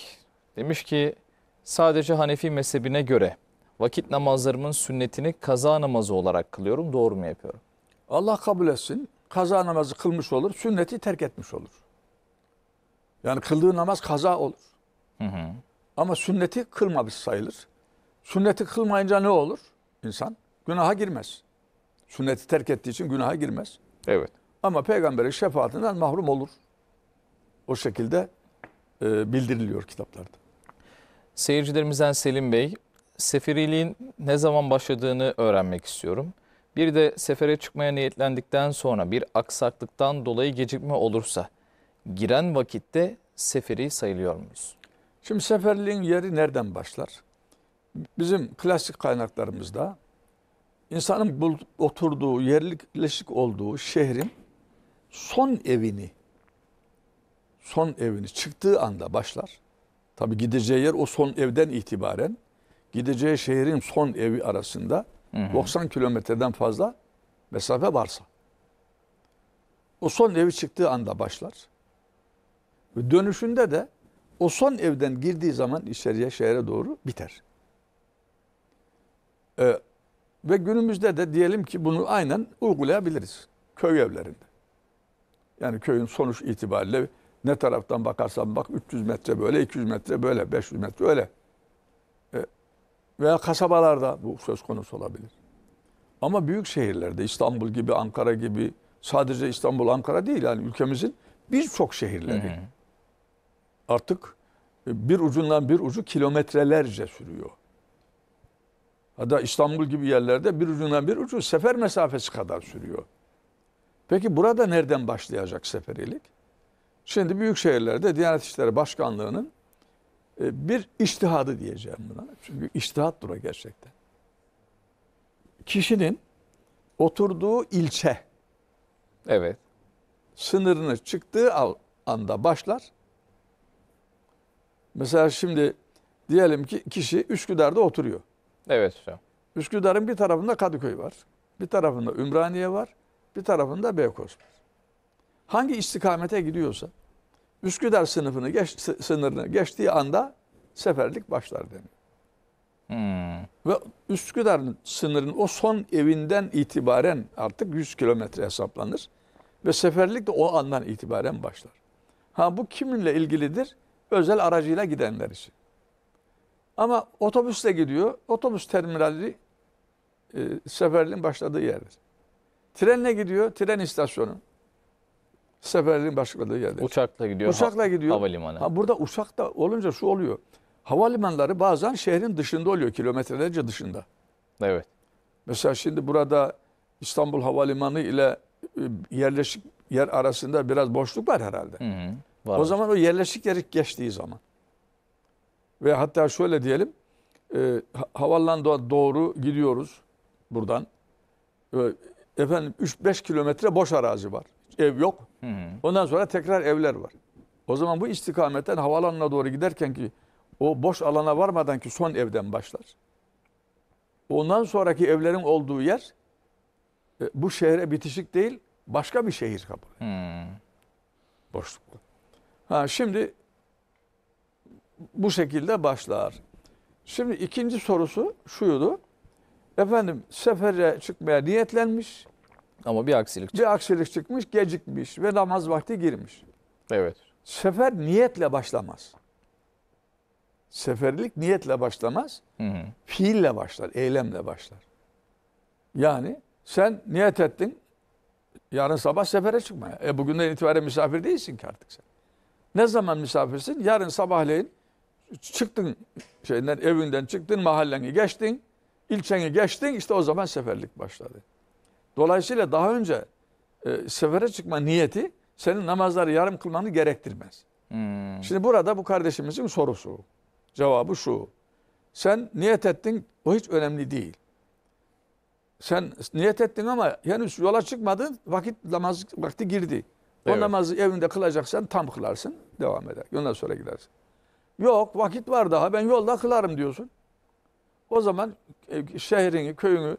demiş ki sadece Hanefi mezhebine göre vakit namazlarımın sünnetini kaza namazı olarak kılıyorum. Doğru mu yapıyorum? Allah kabul etsin. Kaza namazı kılmış olur. Sünneti terk etmiş olur. Yani kıldığı namaz kaza olur. Hı hı. Ama sünneti kılmamış sayılır. Sünneti kılmayınca ne olur insan? Günaha girmez. Sünneti terk ettiği için günaha girmez. Evet. Ama peygamberin şefaatinden mahrum olur. O şekilde e, bildiriliyor kitaplarda. Seyircilerimizden Selim Bey, sefiriliğin ne zaman başladığını öğrenmek istiyorum. Bir de sefere çıkmaya niyetlendikten sonra bir aksaklıktan dolayı gecikme olursa giren vakitte seferi sayılıyor muyuz? Şimdi seferliğin yeri nereden başlar? Bizim klasik kaynaklarımızda insanın oturduğu, yerleşik olduğu şehrin son evini son evini çıktığı anda başlar. Tabi gideceği yer o son evden itibaren gideceği şehrin son evi arasında hı. 90 kilometreden fazla mesafe varsa. O son evi çıktığı anda başlar. Ve dönüşünde de o son evden girdiği zaman içeriye şehre doğru biter. Ee, ve günümüzde de diyelim ki bunu aynen uygulayabiliriz. Köy evlerinde. Yani köyün sonuç itibariyle ne taraftan bakarsan bak 300 metre böyle, 200 metre böyle, 500 metre öyle veya kasabalarda bu söz konusu olabilir. Ama büyük şehirlerde İstanbul gibi, Ankara gibi sadece İstanbul, Ankara değil yani ülkemizin birçok şehirleri hı hı. artık e, bir ucundan bir ucu kilometrelerce sürüyor. Hatta İstanbul gibi yerlerde bir ucundan bir ucu sefer mesafesi kadar sürüyor. Peki burada nereden başlayacak seferilik? Şimdi büyük şehirlerde Diyanet İşleri Başkanlığı'nın ee, bir iştihadı diyeceğim buna. Çünkü iştihat duru gerçekten. Kişinin oturduğu ilçe evet. sınırını çıktığı anda başlar. Mesela şimdi diyelim ki kişi Üsküdar'da oturuyor. Evet hocam. Üsküdar'ın bir tarafında Kadıköy var. Bir tarafında Ümraniye var. Bir tarafında Beykoz var. Hangi istikamete gidiyorsa Üsküdar sınıfını geç, sınırını geçtiği anda seferlik başlar deniyor. Hmm. Ve Üsküdar sınırının o son evinden itibaren artık 100 kilometre hesaplanır. Ve seferlik de o andan itibaren başlar. Ha bu kiminle ilgilidir? Özel aracıyla gidenler için. Ama otobüsle gidiyor. Otobüs terminali e, seferliğin başladığı yerdir. Trenle gidiyor, tren istasyonu seferliğin başlıkları geldi. Uçakla gidiyor. Uçakla gidiyor. Havalimanı. Ha, burada uçak da olunca şu oluyor. Havalimanları bazen şehrin dışında oluyor. Kilometrelerce dışında. Evet. Mesela şimdi burada İstanbul Havalimanı ile e, yerleşik yer arasında biraz boşluk var herhalde. Hı hı, var. O zaman o yerleşik yeri geçtiği zaman. Ve hatta şöyle diyelim. E, havalandan doğru gidiyoruz buradan. E, efendim 3-5 kilometre boş arazi var ev yok. Hı hı. Ondan sonra tekrar evler var. O zaman bu istikametten havalanına doğru giderken ki o boş alana varmadan ki son evden başlar. Ondan sonraki evlerin olduğu yer e, bu şehre bitişik değil başka bir şehir kabul. Hmm. Boşluk. Ha şimdi bu şekilde başlar. Şimdi ikinci sorusu şuydu. Efendim sefere çıkmaya niyetlenmiş. Ama bir aksilik çıkmış. Bir aksilik çıkmış, gecikmiş ve namaz vakti girmiş. Evet. Sefer niyetle başlamaz. Seferlik niyetle başlamaz. Hı hı. Fiille başlar, eylemle başlar. Yani sen niyet ettin, yarın sabah sefere çıkmaya. E bugünden itibaren misafir değilsin ki artık sen. Ne zaman misafirsin? Yarın sabahleyin çıktın şeyden, evinden çıktın, mahalleni geçtin, ilçeni geçtin, işte o zaman seferlik başladı. Dolayısıyla daha önce e, sefere çıkma niyeti senin namazları yarım kılmanı gerektirmez. Hmm. Şimdi burada bu kardeşimizin sorusu. Cevabı şu. Sen niyet ettin o hiç önemli değil. Sen niyet ettin ama henüz yola çıkmadın vakit namaz vakti girdi. O evet. namazı evinde kılacaksan tam kılarsın devam eder. Ondan sonra gidersin. Yok vakit var daha ben yolda kılarım diyorsun. O zaman e, şehrini, köyünü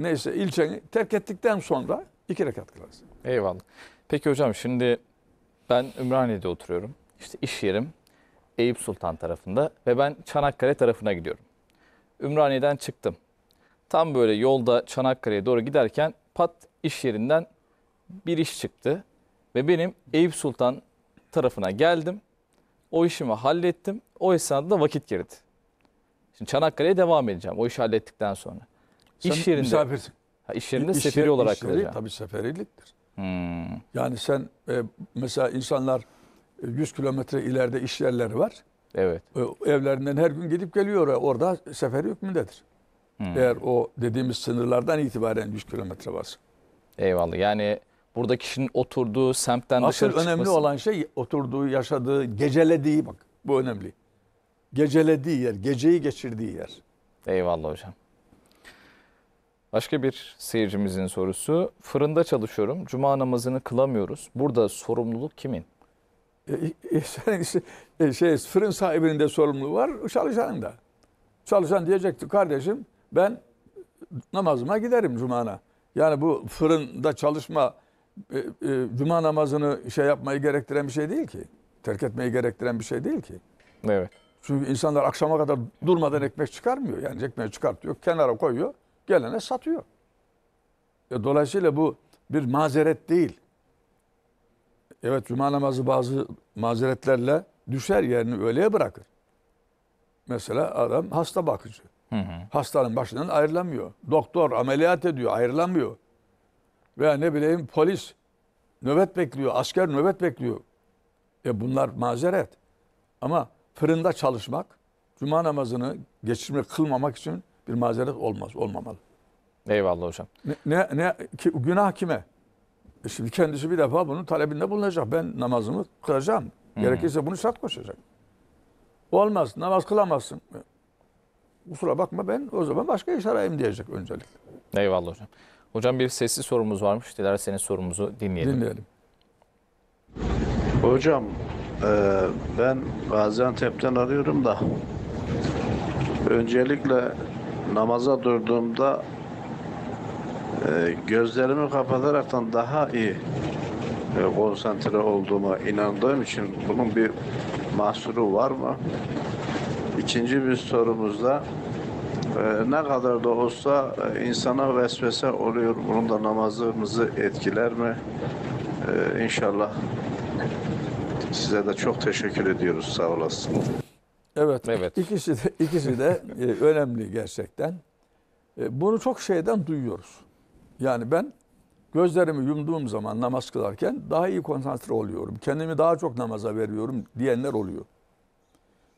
neyse ilçeni terk ettikten sonra iki rekat kılarsın. Eyvallah. Peki hocam şimdi ben Ümraniye'de oturuyorum. İşte iş yerim Eyüp Sultan tarafında ve ben Çanakkale tarafına gidiyorum. Ümraniye'den çıktım. Tam böyle yolda Çanakkale'ye doğru giderken pat iş yerinden bir iş çıktı. Ve benim Eyüp Sultan tarafına geldim. O işimi hallettim. O esnada da vakit girdi. Şimdi Çanakkale'ye devam edeceğim o işi hallettikten sonra. Sen yerinde misafirsin. Ha, iş yerinde iş seferi yer, olarak iş yeri, Tabii seferiliktir. Hmm. Yani sen e, mesela insanlar 100 e, kilometre ileride iş yerleri var. Evet. E, evlerinden her gün gidip geliyor orada seferi hükmündedir. Hmm. Eğer o dediğimiz sınırlardan itibaren 100 kilometre varsa. Eyvallah. Yani burada kişinin oturduğu semtten Asıl dışarı çıkması. önemli olan şey oturduğu, yaşadığı, gecelediği bak bu önemli. Gecelediği yer, geceyi geçirdiği yer. Eyvallah hocam. Başka bir seyircimizin sorusu. Fırında çalışıyorum. Cuma namazını kılamıyoruz. Burada sorumluluk kimin? E, e, e, şey, fırın sahibinin de sorumluluğu var, çalışanın da. Çalışan diyecekti kardeşim ben namazıma giderim cumana. Yani bu fırında çalışma cuma namazını şey yapmayı gerektiren bir şey değil ki. Terk etmeyi gerektiren bir şey değil ki. Evet. Çünkü insanlar akşama kadar durmadan ekmek çıkarmıyor. Yani ekmeği çıkartıyor, kenara koyuyor. Gelene satıyor. E, dolayısıyla bu bir mazeret değil. Evet cuma namazı bazı mazeretlerle düşer yerini öyleye bırakır. Mesela adam hasta bakıcı. Hı hı. Hastanın başından ayrılamıyor. Doktor ameliyat ediyor ayrılamıyor. Veya ne bileyim polis nöbet bekliyor, asker nöbet bekliyor. E bunlar mazeret. Ama fırında çalışmak, cuma namazını geçirmek, kılmamak için bir mazeret olmaz, olmamalı. Eyvallah hocam. Ne, ne, ne ki, günah kime? E şimdi kendisi bir defa bunun talebinde bulunacak. Ben namazımı kılacağım. Gerekirse bunu şart koşacak. Olmaz, namaz kılamazsın. Kusura bakma ben o zaman başka iş arayayım diyecek öncelikle. Eyvallah hocam. Hocam bir sesli sorumuz varmış. Dilerseniz sorumuzu dinleyelim. Dinleyelim. Hocam e, ben Gaziantep'ten arıyorum da öncelikle namaza durduğumda e, gözlerimi kapataraktan daha iyi e, konsantre olduğuma inandığım için bunun bir mahsuru var mı? İkinci bir sorumuzda e, ne kadar da olsa e, insana vesvese oluyor. Bunun da namazımızı etkiler mi? E, inşallah size de çok teşekkür ediyoruz. Sağ olasın. Evet. Evet. İkisi de, ikisi de e, önemli gerçekten. E, bunu çok şeyden duyuyoruz. Yani ben gözlerimi yumduğum zaman namaz kılarken daha iyi konsantre oluyorum. Kendimi daha çok namaza veriyorum diyenler oluyor.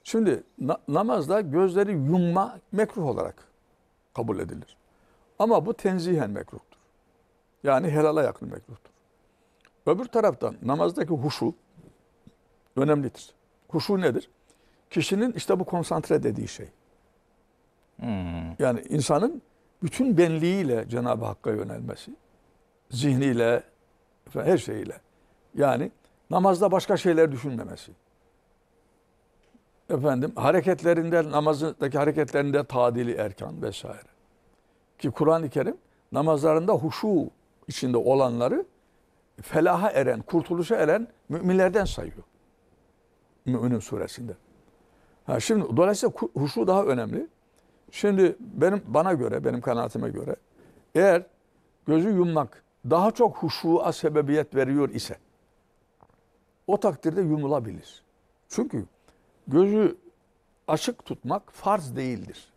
Şimdi na namazda gözleri yumma mekruh olarak kabul edilir. Ama bu tenzihen mekruhtur. Yani helala yakın mekruhtur. Öbür taraftan namazdaki huşu önemlidir. Huşu nedir? Kişinin işte bu konsantre dediği şey. Hmm. Yani insanın bütün benliğiyle Cenab-ı Hakk'a yönelmesi. Zihniyle, her şeyiyle. Yani namazda başka şeyler düşünmemesi. Efendim hareketlerinde, namazdaki hareketlerinde tadili erkan vesaire. Ki Kur'an-ı Kerim namazlarında huşu içinde olanları felaha eren, kurtuluşa eren müminlerden sayıyor. Mü'minun suresinde. Ha şimdi dolayısıyla huşu daha önemli. Şimdi benim bana göre, benim kanaatime göre eğer gözü yummak daha çok huşuğa sebebiyet veriyor ise o takdirde yumulabilir. Çünkü gözü açık tutmak farz değildir.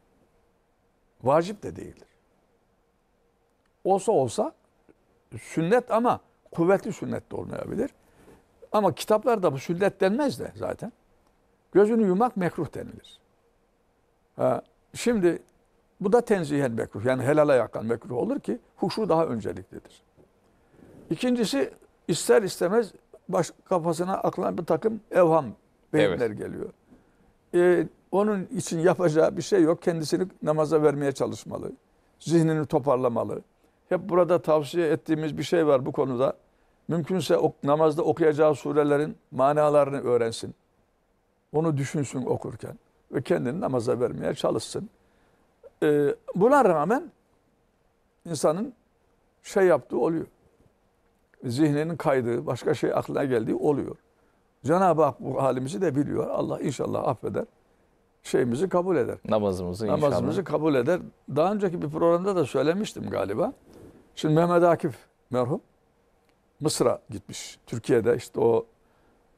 Vacip de değildir. Olsa olsa sünnet ama kuvvetli sünnet de olmayabilir. Ama kitaplarda bu sünnet denmez de zaten. Gözünü yumak mekruh denilir. Ha, şimdi bu da tenzihen mekruh. Yani helala yakan mekruh olur ki huşu daha önceliklidir. İkincisi ister istemez baş, kafasına aklan bir takım evham beyinler evet. geliyor. Ee, onun için yapacağı bir şey yok. Kendisini namaza vermeye çalışmalı. Zihnini toparlamalı. Hep burada tavsiye ettiğimiz bir şey var bu konuda. Mümkünse ok, namazda okuyacağı surelerin manalarını öğrensin. Onu düşünsün okurken ve kendini namaza vermeye çalışsın. Ee, buna rağmen insanın şey yaptığı oluyor. Zihninin kaydığı, başka şey aklına geldiği oluyor. Cenab-ı Hak bu halimizi de biliyor. Allah inşallah affeder. Şeyimizi kabul eder. Namazımızı, Namazımızı inşallah. kabul eder. Daha önceki bir programda da söylemiştim galiba. Şimdi Mehmet Akif merhum Mısır'a gitmiş. Türkiye'de işte o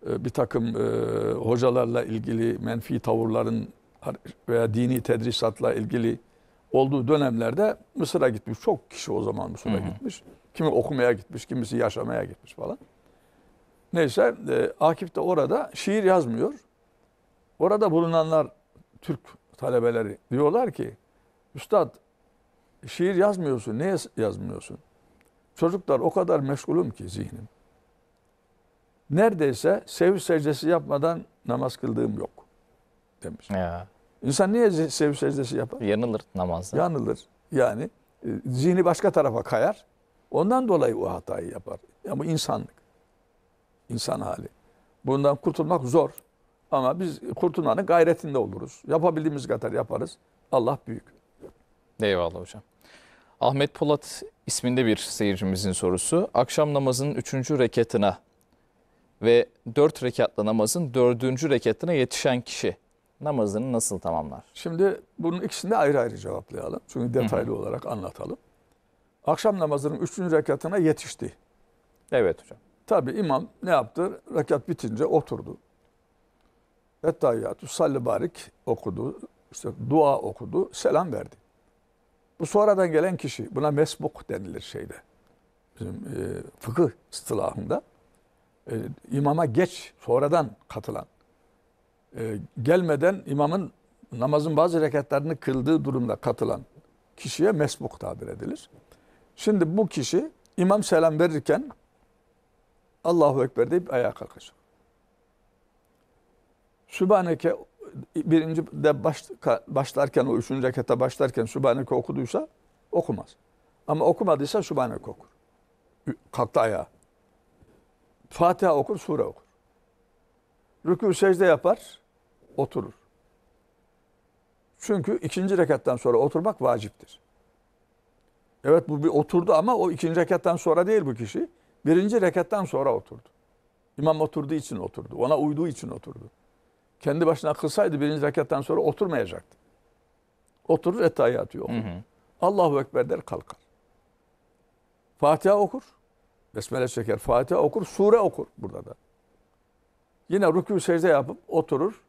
ee, bir takım e, hocalarla ilgili menfi tavırların veya dini tedrisatla ilgili olduğu dönemlerde Mısır'a gitmiş. Çok kişi o zaman Mısır'a gitmiş. Kimi okumaya gitmiş, kimisi yaşamaya gitmiş falan. Neyse e, Akif de orada şiir yazmıyor. Orada bulunanlar Türk talebeleri diyorlar ki Üstad şiir yazmıyorsun. Niye yazmıyorsun? Çocuklar o kadar meşgulüm ki zihnim neredeyse sevinç secdesi yapmadan namaz kıldığım yok demiş. Ya. İnsan niye sevinç secdesi yapar? Yanılır namazda. Yanılır. Yani e, zihni başka tarafa kayar. Ondan dolayı o hatayı yapar. Ama insanlık. İnsan hali. Bundan kurtulmak zor. Ama biz kurtulmanın gayretinde oluruz. Yapabildiğimiz kadar yaparız. Allah büyük. Eyvallah hocam. Ahmet Polat isminde bir seyircimizin sorusu. Akşam namazının üçüncü reketine ve dört rekatlı namazın dördüncü rekatına yetişen kişi namazını nasıl tamamlar? Şimdi bunun ikisini de ayrı ayrı cevaplayalım. Çünkü detaylı Hı -hı. olarak anlatalım. Akşam namazının üçüncü rekatına yetişti. Evet hocam. Tabi imam ne yaptı? Rekat bitince oturdu. Ettayyatü salli barik okudu. İşte dua okudu. Selam verdi. Bu sonradan gelen kişi. Buna mesbuk denilir şeyde. Bizim e, fıkıh istilahında e, imama geç sonradan katılan e, gelmeden imamın namazın bazı rekatlarını kıldığı durumda katılan kişiye mesbuk tabir edilir. Şimdi bu kişi imam selam verirken Allahu Ekber deyip ayağa kalkacak. Sübhaneke birinci de başlarken o üçüncü rekata başlarken Sübhaneke okuduysa okumaz. Ama okumadıysa Sübhaneke okur. Kalktı ayağa. Fatiha okur, sure okur. Rükû secde yapar, oturur. Çünkü ikinci rekattan sonra oturmak vaciptir. Evet bu bir oturdu ama o ikinci rekattan sonra değil bu kişi. Birinci rekattan sonra oturdu. İmam oturduğu için oturdu. Ona uyduğu için oturdu. Kendi başına kılsaydı birinci rekattan sonra oturmayacaktı. Oturur etayyatı okur. Hı hı. Allahu Ekber der kalkar. Fatiha okur. Besmele çeker, Fatiha okur, sure okur burada da. Yine rükû secde yapıp oturur.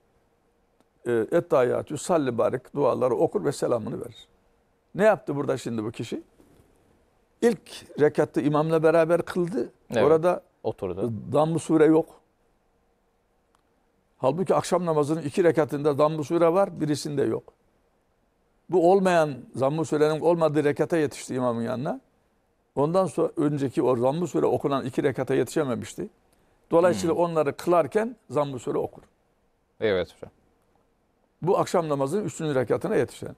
Ee, Ettayyatü salli barik duaları okur ve selamını verir. Ne yaptı burada şimdi bu kişi? İlk rekatta imamla beraber kıldı. Evet, Orada oturdu. Damlı sure yok. Halbuki akşam namazının iki rekatında zamm-ı sure var, birisinde yok. Bu olmayan, zamm-ı surenin olmadığı rekata yetişti imamın yanına. Ondan sonra önceki o zamm sure okunan iki rekata yetişememişti. Dolayısıyla hmm. onları kılarken zamm-ı sure okur. Evet hocam. Bu akşam namazının üçüncü rekatına yetişen.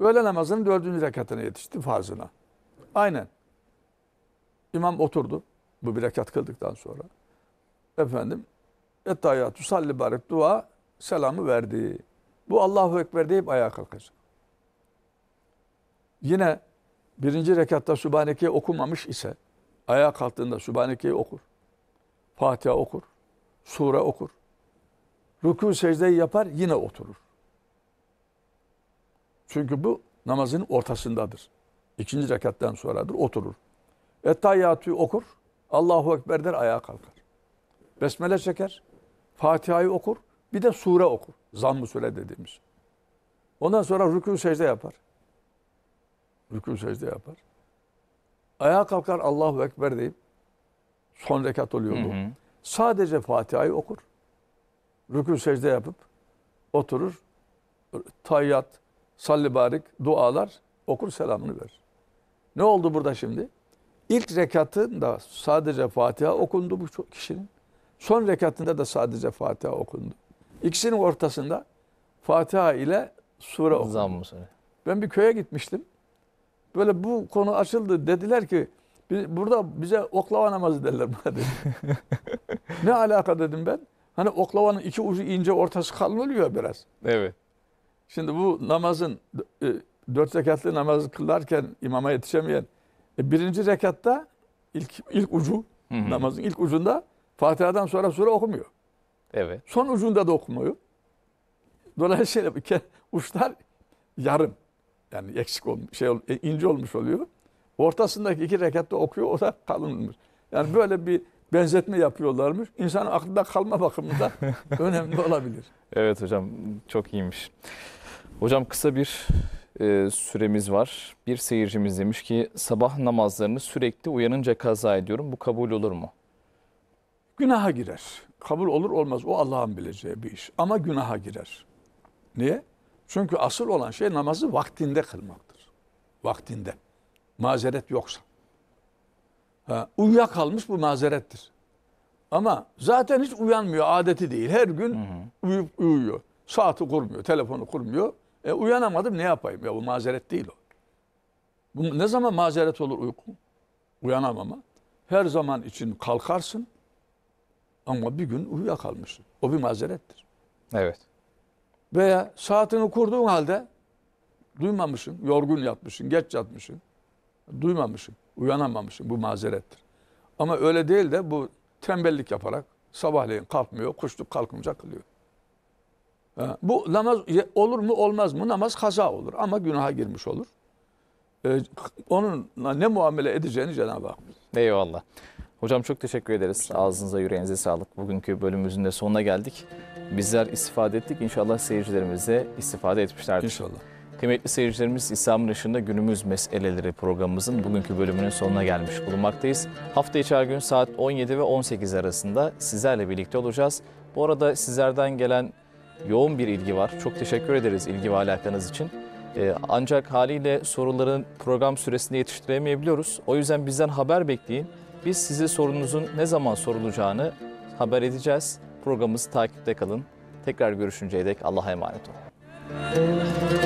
Öğle namazının dördüncü rekatına yetişti farzına. Aynen. İmam oturdu. Bu bir rekat kıldıktan sonra. Efendim. Ettayyatü salli barik dua selamı verdi. Bu Allahu Ekber deyip ayağa kalkacak. Yine birinci rekatta Sübhaneke'yi okumamış ise ayağa kalktığında Sübhaneke'yi okur. Fatiha okur. Sure okur. Rükû secdeyi yapar yine oturur. Çünkü bu namazın ortasındadır. İkinci rekattan sonradır oturur. Ettayyatü okur. Allahu Ekber der ayağa kalkar. Besmele çeker. Fatiha'yı okur. Bir de sure okur. Zamm-ı sure dediğimiz. Ondan sonra rükû secde yapar. Rükû secde yapar. Ayağa kalkar Allahu Ekber deyip son rekat oluyordu. Hı hı. Sadece Fatiha'yı okur. Rükû secde yapıp oturur. Tayyat, salli barik, dualar okur selamını verir. Ne oldu burada şimdi? İlk rekatında sadece Fatiha okundu bu kişinin. Son rekatında da sadece Fatiha okundu. İkisinin ortasında Fatiha ile sure okundu. Ben bir köye gitmiştim. Böyle bu konu açıldı. Dediler ki burada bize oklava namazı derler buna dedi. [LAUGHS] ne alaka dedim ben. Hani oklavanın iki ucu ince ortası kalın oluyor biraz. Evet. Şimdi bu namazın e, dört zekatlı namazı kılarken imama yetişemeyen e, birinci rekatta ilk ilk ucu hı hı. namazın ilk ucunda Fatiha'dan sonra sure okumuyor. Evet. Son ucunda da okumuyor. Dolayısıyla uçlar yarım. Yani eksik olmuş, şey, e, ince olmuş oluyor. Ortasındaki iki rekatta okuyor, o da kalınmış. Yani böyle bir benzetme yapıyorlarmış. İnsanın aklında kalma bakımında [LAUGHS] önemli olabilir. Evet hocam, çok iyiymiş. Hocam kısa bir e, süremiz var. Bir seyircimiz demiş ki sabah namazlarını sürekli uyanınca kaza ediyorum. Bu kabul olur mu? Günaha girer. Kabul olur olmaz. O Allah'ın bileceği bir iş. Ama günaha girer. Niye? Çünkü asıl olan şey namazı vaktinde kılmaktır. Vaktinde. Mazeret yoksa. Ha, uyuyakalmış bu mazerettir. Ama zaten hiç uyanmıyor adeti değil. Her gün hı hı. uyuyup uyuyor. Saati kurmuyor, telefonu kurmuyor. E uyanamadım ne yapayım? Ya bu mazeret değil o. Bu ne zaman mazeret olur uyku? Uyanamama. Her zaman için kalkarsın ama bir gün uyuyakalmışsın. O bir mazerettir. Evet. Veya saatini kurduğun halde duymamışsın, yorgun yatmışsın, geç yatmışsın. Duymamışsın, uyanamamışsın. Bu mazerettir. Ama öyle değil de bu tembellik yaparak sabahleyin kalkmıyor, kuşluk kalkınca kılıyor. Ha, bu namaz olur mu olmaz mı? Namaz kaza olur ama günaha girmiş olur. Ee, onunla ne muamele edeceğini Cenab-ı Hak bilir. Eyvallah. Hocam çok teşekkür ederiz. Ağzınıza yüreğinize sağlık. Bugünkü bölümümüzün de sonuna geldik. Bizler istifade ettik. İnşallah de istifade etmişlerdir. İnşallah. Kıymetli seyircilerimiz İslam'ın ışığında günümüz meseleleri programımızın bugünkü bölümünün sonuna gelmiş bulunmaktayız. Hafta içi her gün saat 17 ve 18 arasında sizlerle birlikte olacağız. Bu arada sizlerden gelen yoğun bir ilgi var. Çok teşekkür ederiz ilgi ve alakanız için. Ee, ancak haliyle soruların program süresinde yetiştiremeyebiliyoruz. O yüzden bizden haber bekleyin. Biz size sorunuzun ne zaman sorulacağını haber edeceğiz. Programımızı takipte kalın. Tekrar görüşünceye dek Allah'a emanet olun.